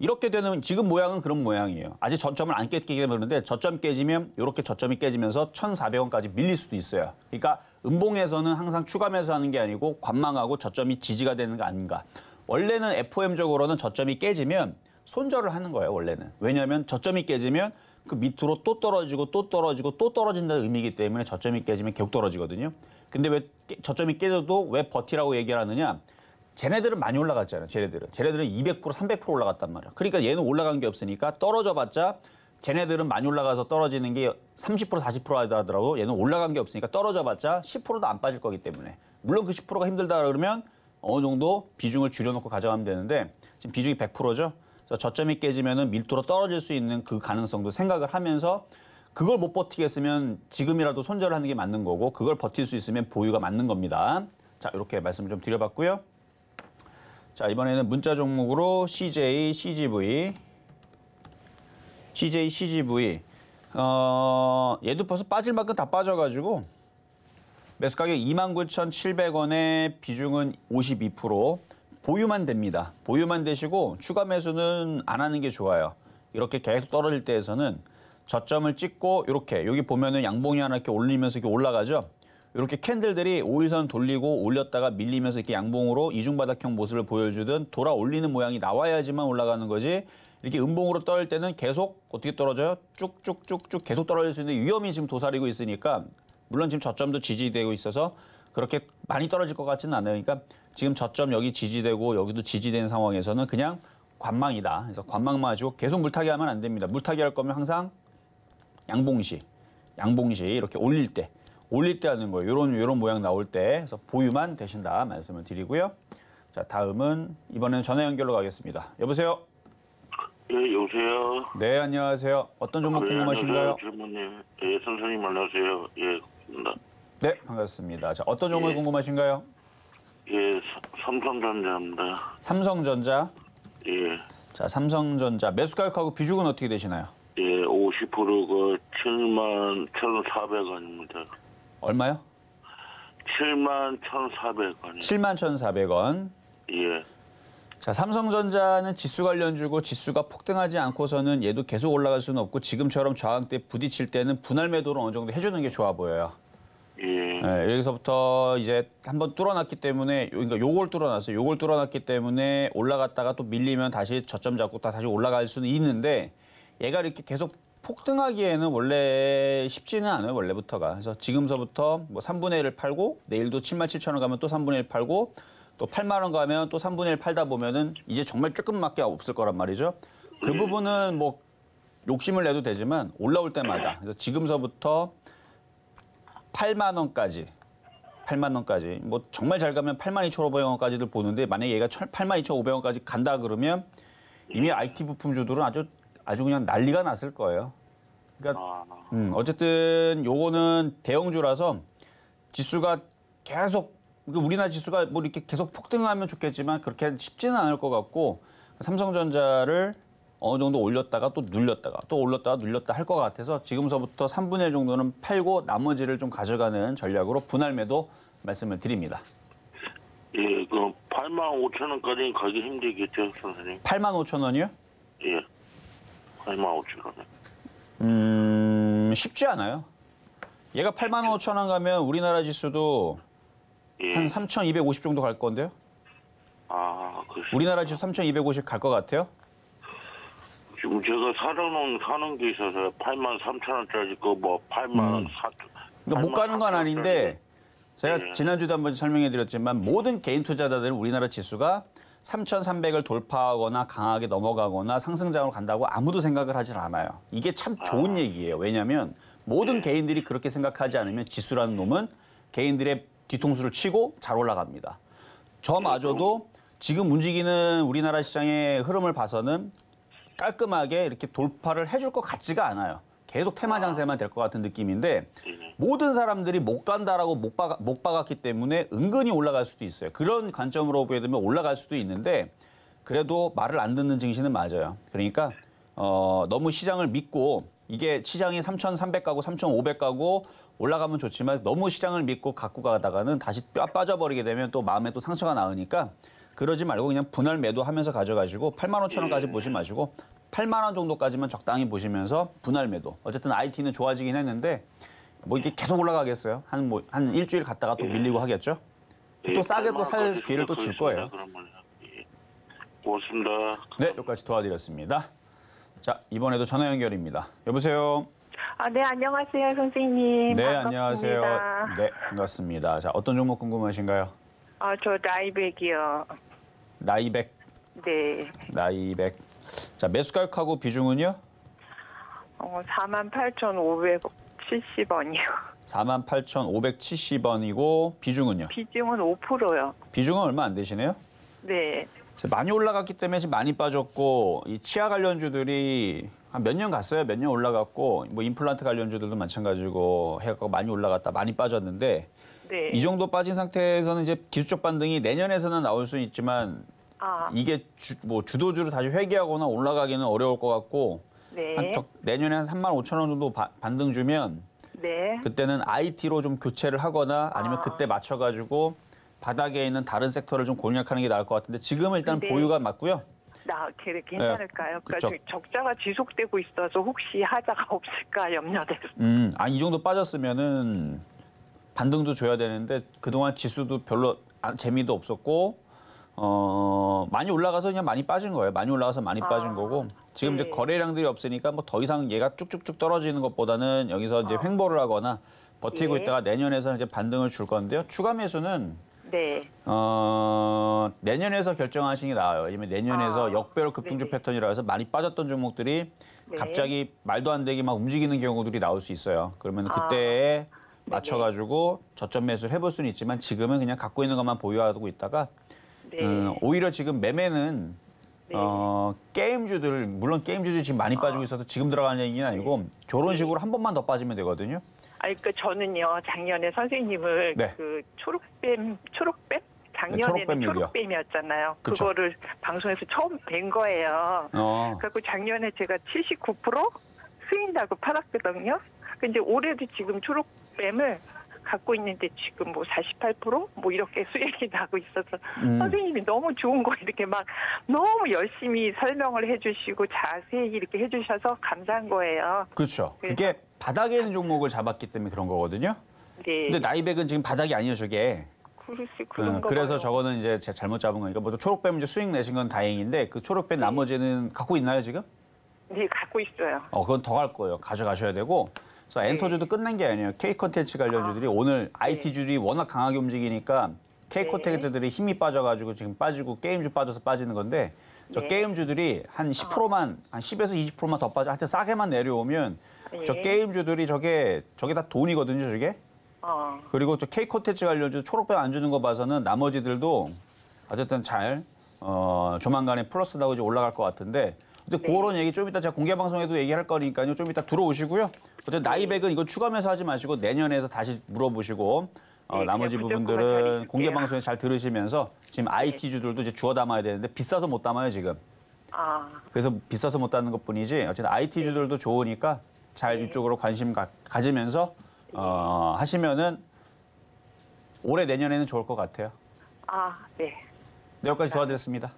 이렇게 되는 지금 모양은 그런 모양이에요. 아직 저점을 안 깨기 때문에 데 저점 깨지면 이렇게 저점이 깨지면서 1,400원까지 밀릴 수도 있어요. 그러니까 음봉에서는 항상 추감해서 하는 게 아니고 관망하고 저점이 지지가 되는 거 아닌가. 원래는 FOM적으로는 저점이 깨지면 손절을 하는 거예요, 원래는. 왜냐하면 저점이 깨지면 그 밑으로 또 떨어지고 또 떨어지고 또 떨어진다는 의미이기 때문에 저점이 깨지면 결국 떨어지거든요. 근데 왜 저점이 깨져도 왜 버티라고 얘기 하느냐? 쟤네들은 많이 올라갔잖아요. 쟤네들은. 쟤네들은 200% 300% 올라갔단 말이야. 그러니까 얘는 올라간 게 없으니까 떨어져 봤자 쟤네들은 많이 올라가서 떨어지는 게 30% 40% 하더라도 얘는 올라간 게 없으니까 떨어져봤자 10%도 안 빠질 거기 때문에 물론 그 10%가 힘들다 그러면 어느 정도 비중을 줄여놓고 가져가면 되는데 지금 비중이 100%죠. 저점이 깨지면 밀도로 떨어질 수 있는 그 가능성도 생각을 하면서 그걸 못 버티겠으면 지금이라도 손절하는 게 맞는 거고 그걸 버틸 수 있으면 보유가 맞는 겁니다. 자 이렇게 말씀을 좀 드려봤고요. 자 이번에는 문자 종목으로 CJ, CGV CJ, CGV 어, 얘도 벌써 빠질 만큼 다 빠져가지고 매수 가격 29,700원에 비중은 52% 보유만 됩니다. 보유만 되시고 추가 매수는 안 하는 게 좋아요. 이렇게 계속 떨어질 때에서는 저점을 찍고 이렇게 여기 보면은 양봉이 하나 이렇게 올리면서 이렇게 올라가죠. 이렇게 캔들들이 오일선 돌리고 올렸다가 밀리면서 이렇게 양봉으로 이중바닥형 모습을 보여주든 돌아 올리는 모양이 나와야지만 올라가는 거지 이렇게 음봉으로 떨 때는 계속 어떻게 떨어져요? 쭉쭉쭉쭉 계속 떨어질 수있는 위험이 지금 도사리고 있으니까 물론 지금 저점도 지지되고 있어서 그렇게 많이 떨어질 것 같지는 않아요. 그러니까 지금 저점 여기 지지되고 여기도 지지된 상황에서는 그냥 관망이다. 그래서 관망만 하시고 계속 물타기 하면 안 됩니다. 물타기 할 거면 항상 양봉시, 양봉시 이렇게 올릴 때, 올릴 때 하는 거예요. 이런 요런 모양 나올 때 그래서 보유만 되신다 말씀을 드리고요. 자, 다음은 이번에는 전화 연결로 가겠습니다. 여보세요. 네, 여보세요. 네, 안녕하세요. 어떤 종목 네, 궁금하신가요? 질문님, 예, 선생님 안녕하세요. 예, 반갑습니다. 네, 반갑습니다. 자, 어떤 종목 예. 궁금하신가요? 예, 삼- 성전자입니다 삼성전자. 예, 자, 삼성전자 매수 가격하고 비중은 어떻게 되시나요? 예, 50%가 7만 1,400원입니다. 얼마요? 7만 1 4 0 0원 7만 1,400원. 예, 자, 삼성전자는 지수 관련주고 지수가 폭등하지 않고서는 얘도 계속 올라갈 수는 없고 지금처럼 저항대 부딪힐 때는 분할 매도를 어느 정도 해주는 게 좋아 보여요. 예. 네, 여기서부터 이제 한번 뚫어놨기 때문에 그러니까 요걸 뚫어놨어요. 요걸 뚫어놨기 때문에 올라갔다가 또 밀리면 다시 저점 잡고 다 다시 올라갈 수는 있는데 얘가 이렇게 계속 폭등하기에는 원래 쉽지는 않아요. 원래부터가. 그래서 지금서부터 뭐 3분의 1을 팔고 내일도 7만 7천 원 가면 또 3분의 1 팔고 또 8만 원 가면 또 3분의 1 팔다 보면은 이제 정말 조금밖에 없을 거란 말이죠. 그 부분은 뭐 욕심을 내도 되지만 올라올 때마다 그래서 지금서부터 8만 원까지 8만 원까지 뭐 정말 잘 가면 8만 2,500원까지도 보는데 만약에 얘가 8만 2,500원까지 간다 그러면 이미 IT 부품주들은 아주 아주 그냥 난리가 났을 거예요. 그러니까 아. 음, 어쨌든 요거는 대형주라서 지수가 계속 우리나라 지수가 뭐 이렇게 계속 폭등하면 좋겠지만 그렇게 쉽지는 않을 것 같고 삼성전자를 어느 정도 올렸다가 또 눌렸다가 또 올렸다가 눌렸다 할 것 같아서 지금서부터 3분의 1 정도는 팔고 나머지를 좀 가져가는 전략으로 분할 매도 말씀을 드립니다. 예, 그 8만 5천 원까지는 가기 힘들겠죠, 선생님. 8만 5천 원이요? 예, 8만 5천 원. 음, 쉽지 않아요. 얘가 8만 5천 원 가면 우리나라 지수도 예. 한3,250 정도 갈 건데요. 아, 그렇습니다. 우리나라 지금 3,250갈것 같아요. 지금 제가 사놓은 사는 게 있어서 8만 3천 원짜리 그뭐 8만 음. 4 그러니까 못 가는 건 아닌데 제가 네. 예. 지난주도 한번 설명해 드렸지만 모든 개인 투자자들은 우리나라 지수가 3,300을 돌파하거나 강하게 넘어가거나 상승장으로 간다고 아무도 생각을 하질 않아요. 이게 참 좋은 아. 얘기예요. 왜냐하면 모든 네. 개인들이 그렇게 생각하지 않으면 지수라는 놈은 개인들의 뒤통수를 치고 잘 올라갑니다. 저마저도 지금 움직이는 우리나라 시장의 흐름을 봐서는 깔끔하게 이렇게 돌파를 해줄 것 같지가 않아요. 계속 테마 장세만 될 것 같은 느낌인데 모든 사람들이 못 간다라고 못, 박, 못 박았기 때문에 은근히 올라갈 수도 있어요. 그런 관점으로 보게 되면 올라갈 수도 있는데 그래도 말을 안 듣는 증시는 맞아요. 그러니까 어, 너무 시장을 믿고 이게 시장이 3,300가고 3,500가고 올라가면 좋지만 너무 시장을 믿고 갖고 가다가는 다시 뼈 빠져버리게 되면 또 마음에 또 상처가 나으니까 그러지 말고 그냥 분할 매도하면서 가져가시고 8만 5천 원까지 예. 보지 마시고 8만 원 정도까지만 적당히 보시면서 분할 매도. 어쨌든 IT는 좋아지긴 했는데 뭐 이게 계속 올라가겠어요. 한 뭐한 뭐한 일주일 갔다가 또 예. 밀리고 하겠죠. 예. 또 싸게 또 살 기회를 또 줄 거예요. 예. 고맙습니다. 네, 여기까지 도와드렸습니다. 자, 이번에도 전화 연결입니다. 여보세요. 아, 네, 안녕하세요, 선생님. 네, 반갑습니다. 안녕하세요. 네, 반갑습니다. 자, 어떤 종목 궁금하신가요? 아, 저 라이백이요. 라이백. 네. 라이백. 자, 매수 가격하고 비중은요? 어, 48,570원이요. 48,570원이고 비중은요? 비중은 5%요. 비중은 얼마 안 되시네요? 네. 많이 올라갔기 때문에 지금 많이 빠졌고 이 치아 관련주들이 한몇년 갔어요. 몇 년 올라갔고 뭐 임플란트 관련주들도 마찬가지고 해가 많이 올라갔다 많이 빠졌는데 네. 이 정도 빠진 상태에서는 이제 기술적 반등이 내년에서는 나올 수는 있지만 아. 이게 주, 뭐 주도주로 다시 회귀하거나 올라가기는 어려울 것 같고 네. 한 적, 내년에 한 3만 5천 원 정도 바, 반등 주면 네. 그때는 IT로 좀 교체를 하거나 아니면 아. 그때 맞춰 가지고 바닥에 있는 다른 섹터를 좀 공략하는 게 나을 것 같은데 지금은 일단 네. 보유가 맞고요. 나 네. 괜찮을까요? 그러니까 그쵸. 적자가 지속되고 있어서 혹시 하자가 없을까 염려돼서. 음, 아이 정도 빠졌으면은 반등도 줘야 되는데 그동안 지수도 별로 재미도 없었고 어 많이 올라가서 그냥 많이 빠진 거예요. 많이 올라가서 많이 아, 빠진 거고 지금 네. 이제 거래량들이 없으니까 뭐 더 이상 얘가 쭉쭉쭉 떨어지는 것보다는 여기서 이제 아. 횡보를 하거나 버티고 예. 있다가 내년에서 이제 반등을 줄 건데요. 추가 매수는 네. 어, 내년에서 결정하신게 나아요. 왜냐면 내년에서 아, 역별 급등주 네. 패턴이라 해서 많이 빠졌던 종목들이 네. 갑자기 말도 안 되게 막 움직이는 경우들이 나올 수 있어요. 그러면 아, 그때에 아, 맞춰가지고 저점 매수를 해볼 수는 있지만 지금은 그냥 갖고 있는 것만 보유하고 있다가 네. 음, 오히려 지금 매매는 네. 어, 게임주들 물론 게임주들이 지금 많이 아. 빠지고 있어서 지금 들어가는 얘기는 아니고 네. 결혼식으로 한 번만 더 빠지면 되거든요. 아니 그 저는요 작년에 선생님을 네. 그 초록뱀 초록뱀 작년에는 네, 초록뱀 이었잖아요 그거를 방송에서 처음 뵌 거예요. 어. 그래갖고 작년에 제가 79% 수인다고 팔았거든요. 근데 올해도 지금 초록뱀을 갖고 있는데 지금 뭐 48%뭐 이렇게 수익이 나고 있어서 음. 선생님이 너무 좋은 거 이렇게 막 너무 열심히 설명을 해주시고 자세히 이렇게 해주셔서 감사한 거예요. 그렇죠. 그게 바닥에 있는 종목을 잡았기 때문에 그런 거거든요. 네. 근데 나이백은 지금 바닥이 아니에요, 저게. 응, 음, 그래서 봐요. 저거는 이제 제가 잘못 잡은 거니까 뭐 초록뱀 이제 수익 내신 건 다행인데 그 초록뱀 네. 나머지는 갖고 있나요 지금? 네 갖고 있어요. 어 그건 더 갈 거예요. 가져가셔야 되고 그래서 네. 엔터주도 끝난 게 아니에요. K 컨텐츠 관련주들이 아, 오늘 IT주들이 네. 워낙 강하게 움직이니까 K 네. 컨텐츠들이 힘이 빠져가지고 지금 빠지고 게임주 빠져서 빠지는 건데 저 게임주들이 한 10%만 아. 한 10에서 20%만 더 빠져 하여튼 싸게만 내려오면 저 예. 게임주들이 저게 저게 다 돈이거든요, 저게. 어. 그리고 저 K 컨텐츠 관련주 초록배 안 주는 거 봐서는 나머지들도 어쨌든 잘 어, 조만간에 플러스 나오지 올라갈 것 같은데 근데 네. 그런 얘기 좀 이따 제가 공개 방송에도 얘기할 거니까요. 좀 이따 들어오시고요. 어쨌든 나이백은 네. 이거 추가면서 하지 마시고 내년에서 다시 물어보시고 어, 네, 나머지 부분들은 공개 방송에 잘 들으시면서 지금 IT 네. 주들도 이제 주워 담아야 되는데 비싸서 못 담아요 지금. 아. 그래서 비싸서 못 담는 것뿐이지 어쨌든 IT 네. 주들도 좋으니까 잘 이쪽으로 관심 가, 가지면서 어, 하시면은 올해 내년에는 좋을 것 같아요. 아, 네. 네, 여기까지 도와드렸습니다.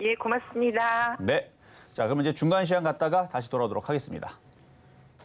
예, 고맙습니다. 네. 자, 그러면 이제 중간 시간 갔다가 다시 돌아오도록 하겠습니다.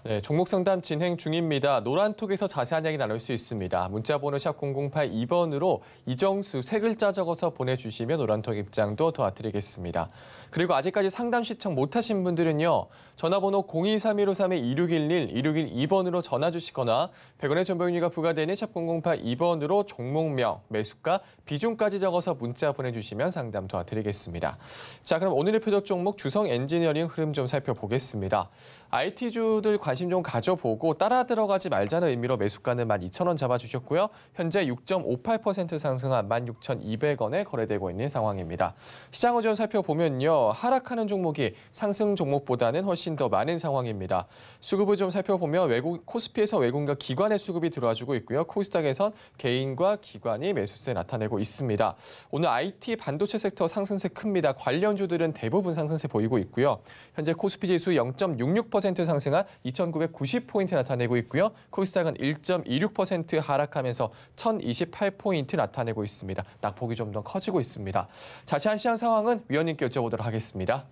네, 종목 상담 진행 중입니다. 노란톡에서 자세한 이야기 나눌 수 있습니다. 문자번호 샵 0082번으로 이정수 세 글자 적어서 보내주시면 노란톡 입장도 도와드리겠습니다. 그리고 아직까지 상담 시청 못하신 분들은요. 전화번호 023-153-2611, 2612번으로 전화 주시거나 100원의 전보용료가 부과되는 샵 0082번으로 종목명, 매수가, 비중까지 적어서 문자 보내주시면 상담 도와드리겠습니다. 자, 그럼 오늘의 표적 종목 주성 엔지니어링 흐름 좀 살펴보겠습니다. IT주들 관 관심 좀 가져보고 따라 들어가지 말자는 의미로 매수가는 12,000원 잡아주셨고요. 현재 6.58% 상승한 16,200원에 거래되고 있는 상황입니다. 시장 어전 살펴보면요. 하락하는 종목이 상승 종목보다는 훨씬 더 많은 상황입니다. 수급을 좀 살펴보면 외국, 코스피에서 외국과 기관의 수급이 들어와주고 있고요. 코스닥에선 개인과 기관이 매수세 나타내고 있습니다. 오늘 IT 반도체 섹터 상승세 큽니다. 관련주들은 대부분 상승세 보이고 있고요. 현재 코스피 지수 0.66% 상승한 2 0 1990포인트 나타내고 있고요. 코스닥은 1.26% 하락하면서 1028포인트 나타내고 있습니다. 낙폭이 좀 더 커지고 있습니다. 자세한 시장 상황은 위원님께 여쭤보도록 하겠습니다.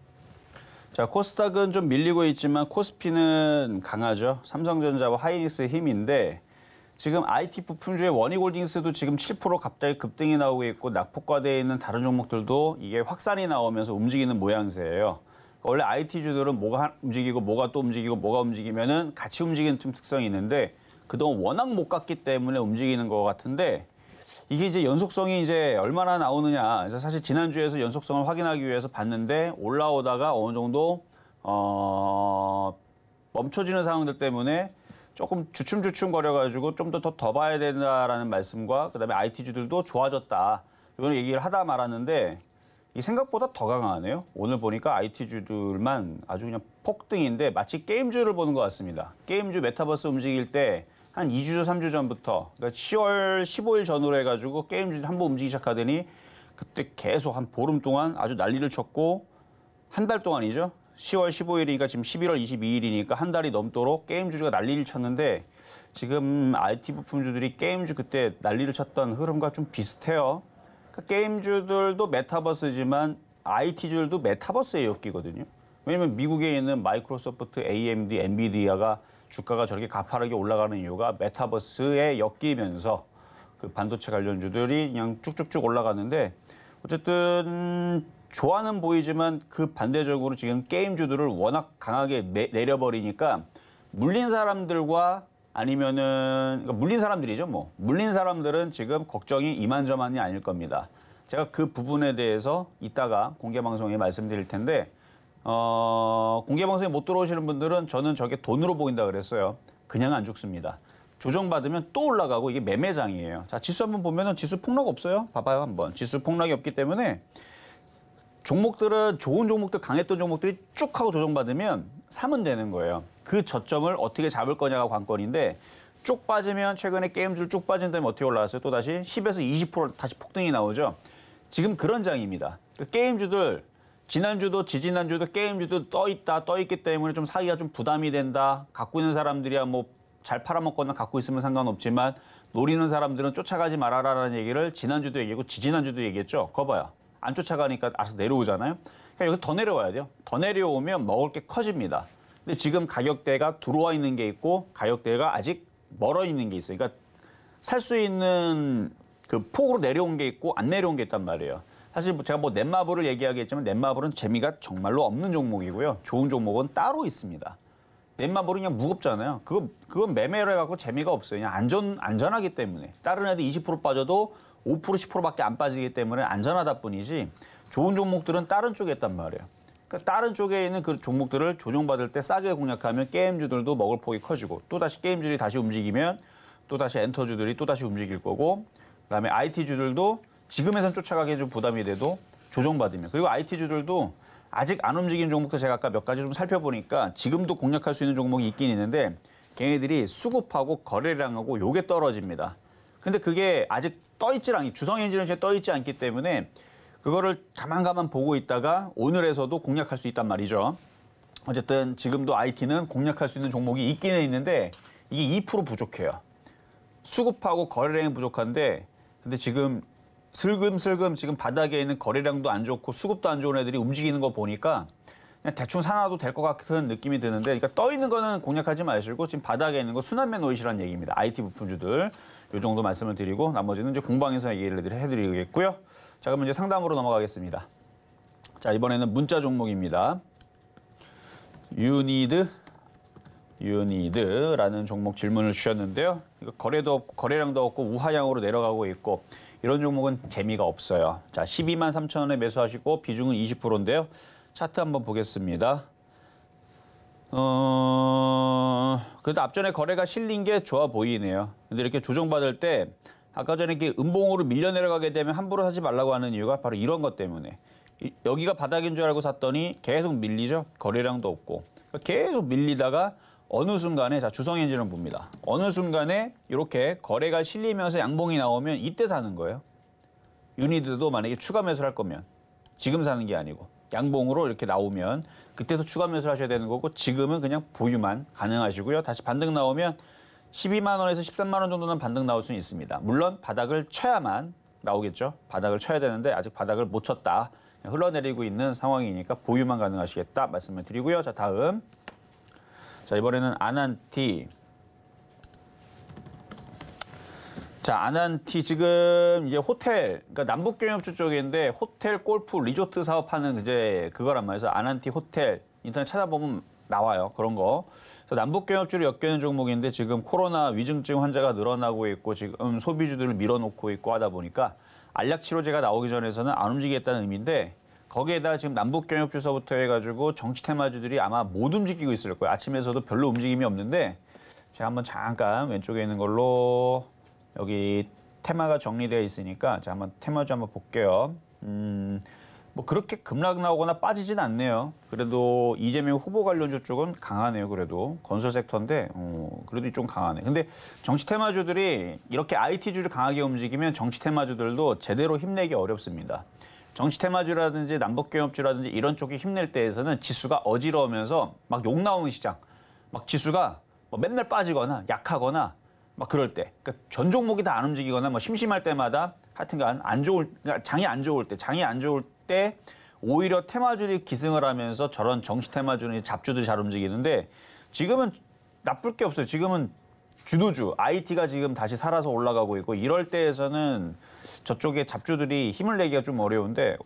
자, 코스닥은 좀 밀리고 있지만 코스피는 강하죠. 삼성전자와 하이닉스의 힘인데 지금 IT 부품주의 원이골딩스도 지금 7% 갑자기 급등이 나오고 있고 낙폭과되어 있는 다른 종목들도 이게 확산이 나오면서 움직이는 모양새예요. 원래 IT 주들은 뭐가 움직이고 뭐가 또 움직이고 뭐가 움직이면은 같이 움직이는 좀 특성이 있는데 그동안 워낙 못 갔기 때문에 움직이는 것 같은데 이게 이제 연속성이 이제 얼마나 나오느냐. 그래서 사실 지난주에서 연속성을 확인하기 위해서 봤는데 올라오다가 어느 정도 어 멈춰지는 상황들 때문에 조금 주춤주춤 거려가지고 좀 더더더 봐야 된다라는 말씀과 그다음에 IT주들도 좋아졌다. 이런 얘기를 하다 말았는데 이 생각보다 더 강하네요. 오늘 보니까 IT주들만 아주 그냥 폭등인데 마치 게임주를 보는 것 같습니다. 게임주 메타버스 움직일 때 한 2주, 3주 전부터 그러니까 10월 15일 전후로 해가지고 게임주들한번 움직이기 시작하더니 그때 계속 한 보름 동안 아주 난리를 쳤고 한 달 동안이죠. 10월 15일이니까 지금 11월 22일이니까 한 달이 넘도록 게임주가 난리를 쳤는데 지금 IT 부품주들이 게임주 그때 난리를 쳤던 흐름과 좀 비슷해요. 게임주들도 메타버스지만 IT주들도 메타버스에 엮이거든요. 왜냐면 미국에 있는 마이크로소프트, AMD, 엔비디아가 주가가 저렇게 가파르게 올라가는 이유가 메타버스에 엮이면서 그 반도체 관련주들이 그냥 쭉쭉쭉 올라가는데 어쨌든 좋아는 보이지만 그 반대적으로 지금 게임주들을 워낙 강하게 내, 내려버리니까 물린 사람들과 아니면은 그러니까 물린 사람들이죠 뭐 물린 사람들은 지금 걱정이 이만저만이 아닐 겁니다. 제가 그 부분에 대해서 이따가 공개 방송에 말씀드릴 텐데 어, 공개 방송에 못 들어오시는 분들은 저는 저게 돈으로 보인다 그랬어요. 그냥 안 죽습니다. 조정받으면 또 올라가고 이게 매매장이에요. 자 지수 한번 보면은 지수 폭락 없어요. 봐봐요 한번 지수 폭락이 없기 때문에 종목들은 좋은 종목들, 강했던 종목들이 쭉 하고 조정받으면 사면 되는 거예요. 그 저점을 어떻게 잡을 거냐가 관건인데 쭉 빠지면 최근에 게임주를쭉 빠진 다음에 어떻게 올라왔어요? 또 다시 10에서 20% 다시 폭등이 나오죠. 지금 그런 장입니다. 그 게임주들 지난주도 지지난주도 게임주도 떠 있다 떠 있기 때문에 좀 사기가 좀 부담이 된다. 갖고 있는 사람들이야 뭐 잘 팔아먹거나 갖고 있으면 상관없지만 노리는 사람들은 쫓아가지 말아라라는 얘기를 지난주도 얘기했고 지지난주도 얘기했죠. 거봐요. 안 쫓아가니까 알아서 내려오잖아요. 그러니까 여기서 더 내려와야 돼요. 더 내려오면 먹을 게 커집니다. 근데 지금 가격대가 들어와 있는 게 있고 가격대가 아직 멀어 있는 게 있어요. 그러니까 살 수 있는 그 폭으로 내려온 게 있고 안 내려온 게 있단 말이에요. 사실 뭐 제가 뭐 넷마블을 얘기하겠지만 넷마블은 재미가 정말로 없는 종목이고요. 좋은 종목은 따로 있습니다. 넷마블은 그냥 무겁잖아요. 그거 그건 매매를 해갖고 재미가 없어요. 그냥 안전 안전하기 때문에 다른 애들 20% 빠져도 5% 10%밖에 안 빠지기 때문에 안전하다 뿐이지 좋은 종목들은 다른 쪽에 있단 말이에요. 그러니까 다른 쪽에 있는 그 종목들을 조정받을 때 싸게 공략하면 게임주들도 먹을 폭이 커지고 또다시 게임주들이 다시 움직이면 또다시 엔터주들이 또다시 움직일 거고 그다음에 IT주들도 지금에선 쫓아가기 에좀 부담이 돼도 조정받으면 그리고 IT주들도 아직 안 움직인 종목도 제가 아까 몇 가지 좀 살펴보니까 지금도 공략할 수 있는 종목이 있긴 있는데 걔네들이 수급하고 거래량하고 요게 떨어집니다. 근데 그게 아직 떠있질 않기 주성 엔진은 떠있지 않기 때문에 그거를 가만가만 보고 있다가 오늘에서도 공략할 수 있단 말이죠. 어쨌든 지금도 IT는 공략할 수 있는 종목이 있기는 있는데 이게 2% 부족해요. 수급하고 거래량이 부족한데 근데 지금 슬금슬금 지금 바닥에 있는 거래량도 안 좋고 수급도 안 좋은 애들이 움직이는 거 보니까 그냥 대충 사놔도 될 것 같은 느낌이 드는데 그러니까 떠 있는 거는 공략하지 마시고 지금 바닥에 있는 거 순환매 노이시라는 얘기입니다. IT 부품주들. 요 정도 말씀을 드리고 나머지는 이제 공방에서 얘기를 해드리겠고요. 자, 그럼 이제 상담으로 넘어가겠습니다. 자, 이번에는 문자 종목입니다. 유니드 유니드라는 종목 질문을 주셨는데요. 이거 거래도 없고 거래량도 없고 우하향으로 내려가고 있고 이런 종목은 재미가 없어요. 자, 12만 3천 원에 매수하시고 비중은 20%인데요. 차트 한번 보겠습니다. 어, 그래도 앞전에 거래가 실린 게 좋아 보이네요. 근데 이렇게 조정받을 때 아까 전에 이렇게 음봉으로 밀려 내려가게 되면 함부로 사지 말라고 하는 이유가 바로 이런 것 때문에 여기가 바닥인 줄 알고 샀더니 계속 밀리죠. 거래량도 없고 그러니까 계속 밀리다가 어느 순간에 자 주성 엔진을 봅니다. 어느 순간에 이렇게 거래가 실리면서 양봉이 나오면 이때 사는 거예요. 유니드도 만약에 추가 매수를 할 거면 지금 사는 게 아니고 양봉으로 이렇게 나오면 그때서 추가 매수를 하셔야 되는 거고 지금은 그냥 보유만 가능하시고요. 다시 반등 나오면 12만 원에서 13만 원 정도는 반등 나올 수는 있습니다. 물론 바닥을 쳐야만 나오겠죠. 바닥을 쳐야 되는데 아직 바닥을 못 쳤다. 흘러내리고 있는 상황이니까 보유만 가능하시겠다 말씀을 드리고요. 자 다음 자 이번에는 아난티 자, 아난티 지금 이제 호텔, 그러니까 남북경협주 쪽인데 호텔, 골프, 리조트 사업하는 이제 그거란 말이죠. 아난티 호텔 인터넷 찾아보면 나와요. 그런 거. 그래서 남북경협주를 엮이는 종목인데 지금 코로나 위중증 환자가 늘어나고 있고 지금 소비주들을 밀어놓고 있고 하다 보니까 알약치료제가 나오기 전에서는 안 움직이겠다는 의미인데 거기에다 지금 남북경협주서부터 해가지고 정치 테마주들이 아마 못 움직이고 있을 거예요. 아침에서도 별로 움직임이 없는데 제가 한번 잠깐 왼쪽에 있는 걸로 여기 테마가 정리되어 있으니까 자 한번 테마 주 한번 볼게요. 음, 뭐 그렇게 급락 나오거나 빠지진 않네요. 그래도 이재명 후보 관련주 쪽은 강하네요. 그래도 건설 섹터인데 어, 그래도 좀 강하네. 근데 정치 테마주들이 이렇게 IT주를 강하게 움직이면 정치 테마주들도 제대로 힘내기 어렵습니다. 정치 테마주라든지 남북경협주라든지 이런 쪽이 힘낼 때에서는 지수가 어지러우면서 막 욕 나오는 시장, 막 지수가 뭐 맨날 빠지거나 약하거나 막 그럴 때, 그러니까 전 종목이 다 안 움직이거나 뭐 심심할 때마다 하여튼간 안 좋을, 그러니까 장이 안 좋을 때, 장이 안 좋을 때 오히려 테마주들이 기승을 하면서 저런 정시 테마주는 잡주들이 잘 움직이는데 지금은 나쁠 게 없어요. 지금은 주도주, IT가 지금 다시 살아서 올라가고 있고 이럴 때에서는 저쪽에 잡주들이 힘을 내기가 좀 어려운데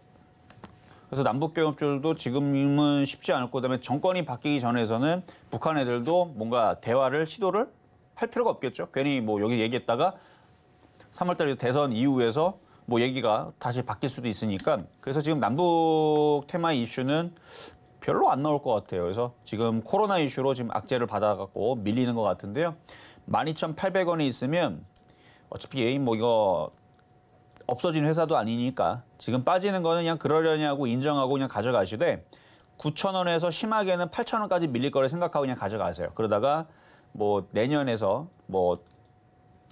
그래서 남북경협주들도 지금은 쉽지 않을 거고 그다음에 정권이 바뀌기 전에서는 북한 애들도 뭔가 대화를 시도를 할 필요가 없겠죠. 괜히 뭐 여기 얘기했다가 3월달에 대선 이후에서 뭐 얘기가 다시 바뀔 수도 있으니까 그래서 지금 남북 테마 이슈는 별로 안 나올 것 같아요. 그래서 지금 코로나 이슈로 지금 악재를 받아갖고 밀리는 것 같은데요. 12,800원이 있으면 어차피 예인 뭐 이거 없어진 회사도 아니니까 지금 빠지는 거는 그냥 그러려냐고 인정하고 그냥 가져가시되 9,000원에서 심하게는 8,000원까지 밀릴 거를 생각하고 그냥 가져가세요. 그러다가 뭐 내년에서 뭐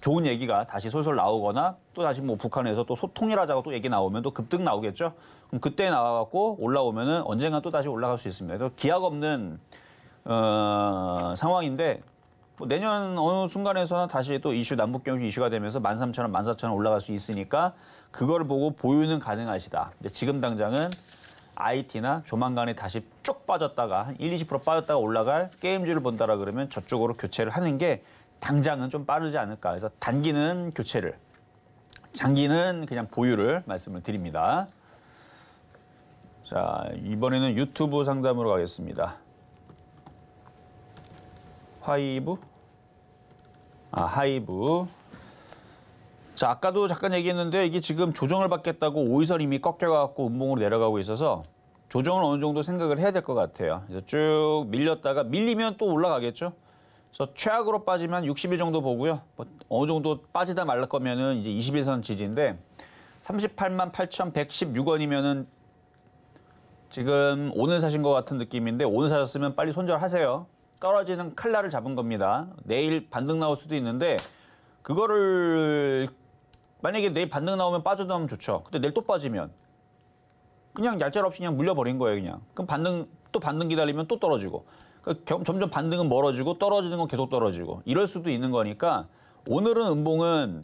좋은 얘기가 다시 솔솔 나오거나 또 다시 뭐 북한에서 또 소통이라자고 또 얘기 나오면 또 급등 나오겠죠. 그럼 그때 나와갖고 올라오면은 언젠가 또 다시 올라갈 수 있습니다. 그래서 기약 없는 어, 상황인데 뭐 내년 어느 순간에서는 다시 또 이슈 남북 경제 이슈가 되면서 만 삼천 원 만 사천 원 올라갈 수 있으니까 그걸 보고 보유는 가능하시다. 근데 지금 당장은 IT나 조만간에 다시 쭉 빠졌다가 1, 20% 빠졌다가 올라갈 게임주를 본다라 그러면 저쪽으로 교체를 하는 게 당장은 좀 빠르지 않을까 해서 단기는 교체를 장기는 그냥 보유를 말씀을 드립니다. 자 이번에는 유튜브 상담으로 가겠습니다. 화이브 아 하이브 자, 아까도 잠깐 얘기했는데 이게 지금 조정을 받겠다고 오이설 이미 꺾여갖고 음봉으로 내려가고 있어서 조정을 어느 정도 생각을 해야 될 것 같아요. 쭉 밀렸다가 밀리면 또 올라가겠죠. 그래서 최악으로 빠지면 60일 정도 보고요. 뭐 어느 정도 빠지다 말랄 거면은 이제 21선 지지인데 38만 8,116원이면은 지금 오늘 사신 것 같은 느낌인데 오늘 사셨으면 빨리 손절하세요. 떨어지는 칼날을 잡은 겁니다. 내일 반등 나올 수도 있는데 그거를 만약에 내일 반등 나오면 빠져나오면 좋죠. 근데 내일 또 빠지면 그냥 얄짤 없이 그냥 물려버린 거예요, 그냥. 그럼 반등 또 반등 기다리면 또 떨어지고. 그러니까 겸, 점점 반등은 멀어지고 떨어지는 건 계속 떨어지고 이럴 수도 있는 거니까 오늘은 은봉은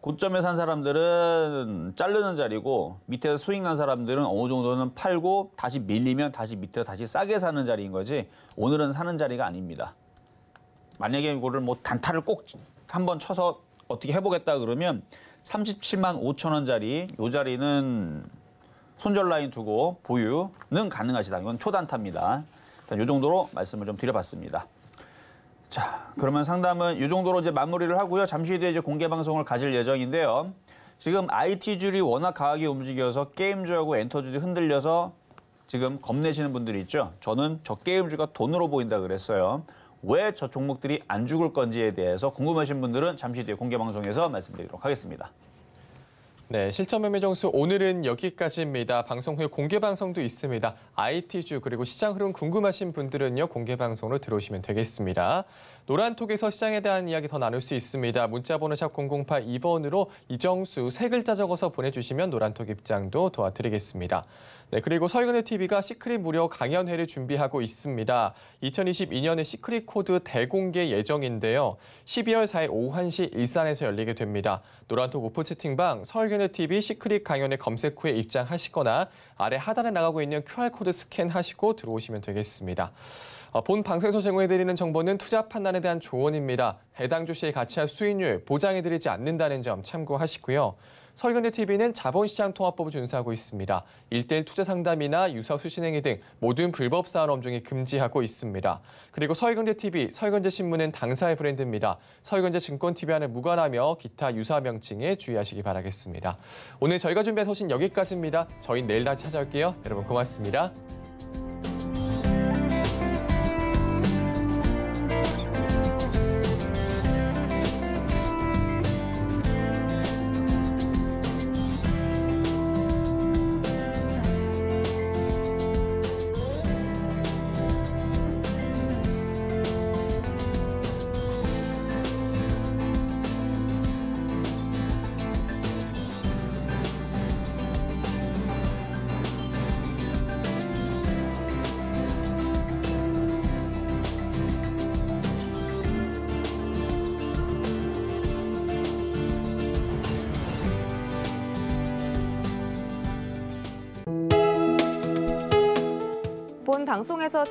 고점에 산 사람들은 자르는 자리고 밑에서 수익 난 사람들은 어느 정도는 팔고 다시 밀리면 다시 밑에 서 다시 싸게 사는 자리인 거지 오늘은 사는 자리가 아닙니다. 만약에 이거를 뭐 단타를 꼭 한번 쳐서 어떻게 해보겠다 그러면 37만 5천 원짜리 요 자리는 손절 라인 두고 보유는 가능하시다. 이건 초단타입니다. 일단 요 정도로 말씀을 좀 드려봤습니다. 자, 그러면 상담은 이 정도로 이제 마무리를 하고요. 잠시 뒤에 이제 공개 방송을 가질 예정인데요. 지금 IT 줄이 워낙 강하게 움직여서 게임주하고 엔터줄이 흔들려서 지금 겁내시는 분들이 있죠. 저는 저 게임주가 돈으로 보인다 그랬어요. 왜저 종목들이 안 죽을 건지에 대해서 궁금하신 분들은 잠시 뒤에 공개 방송에서 말씀드리도록 하겠습니다. 네, 실전 매매 정수 오늘은 여기까지입니다. 방송 후에 공개 방송도 있습니다. IT주 그리고 시장 흐름 궁금하신 분들은요. 공개 방송으로 들어오시면 되겠습니다. 노란톡에서 시장에 대한 이야기 더 나눌 수 있습니다. 문자 번호 샵 0082번으로 이정수 세 글자 적어서 보내 주시면 노란톡 입장도 도와드리겠습니다. 네, 그리고 설근의 TV가 시크릿 무료 강연회를 준비하고 있습니다. 2022년에 시크릿 코드 대공개 예정인데요. 12월 4일 오후 1시 일산에서 열리게 됩니다. 노란톡 오프 채팅방 설근의 TV 시크릿 강연회 검색 후에 입장하시거나 아래 하단에 나가고 있는 QR코드 스캔하시고 들어오시면 되겠습니다. 어, 본 방송에서 제공해드리는 정보는 투자 판단에 대한 조언입니다. 해당 주식의 가치와 수익률 보장해드리지 않는다는 점 참고하시고요. 설근대 TV는 자본시장 통합법을 준수하고 있습니다. 1대1 투자 상담이나 유사 수신행위 등 모든 불법 사안 업중이 금지하고 있습니다. 그리고 설근대 TV, 설근제 신문은 당사의 브랜드입니다. 설근제 증권 TV와는 무관하며 기타 유사 명칭에 주의하시기 바라겠습니다. 오늘 저희가 준비한 소식 여기까지입니다. 저희 내일 다시 찾아올게요. 여러분 고맙습니다.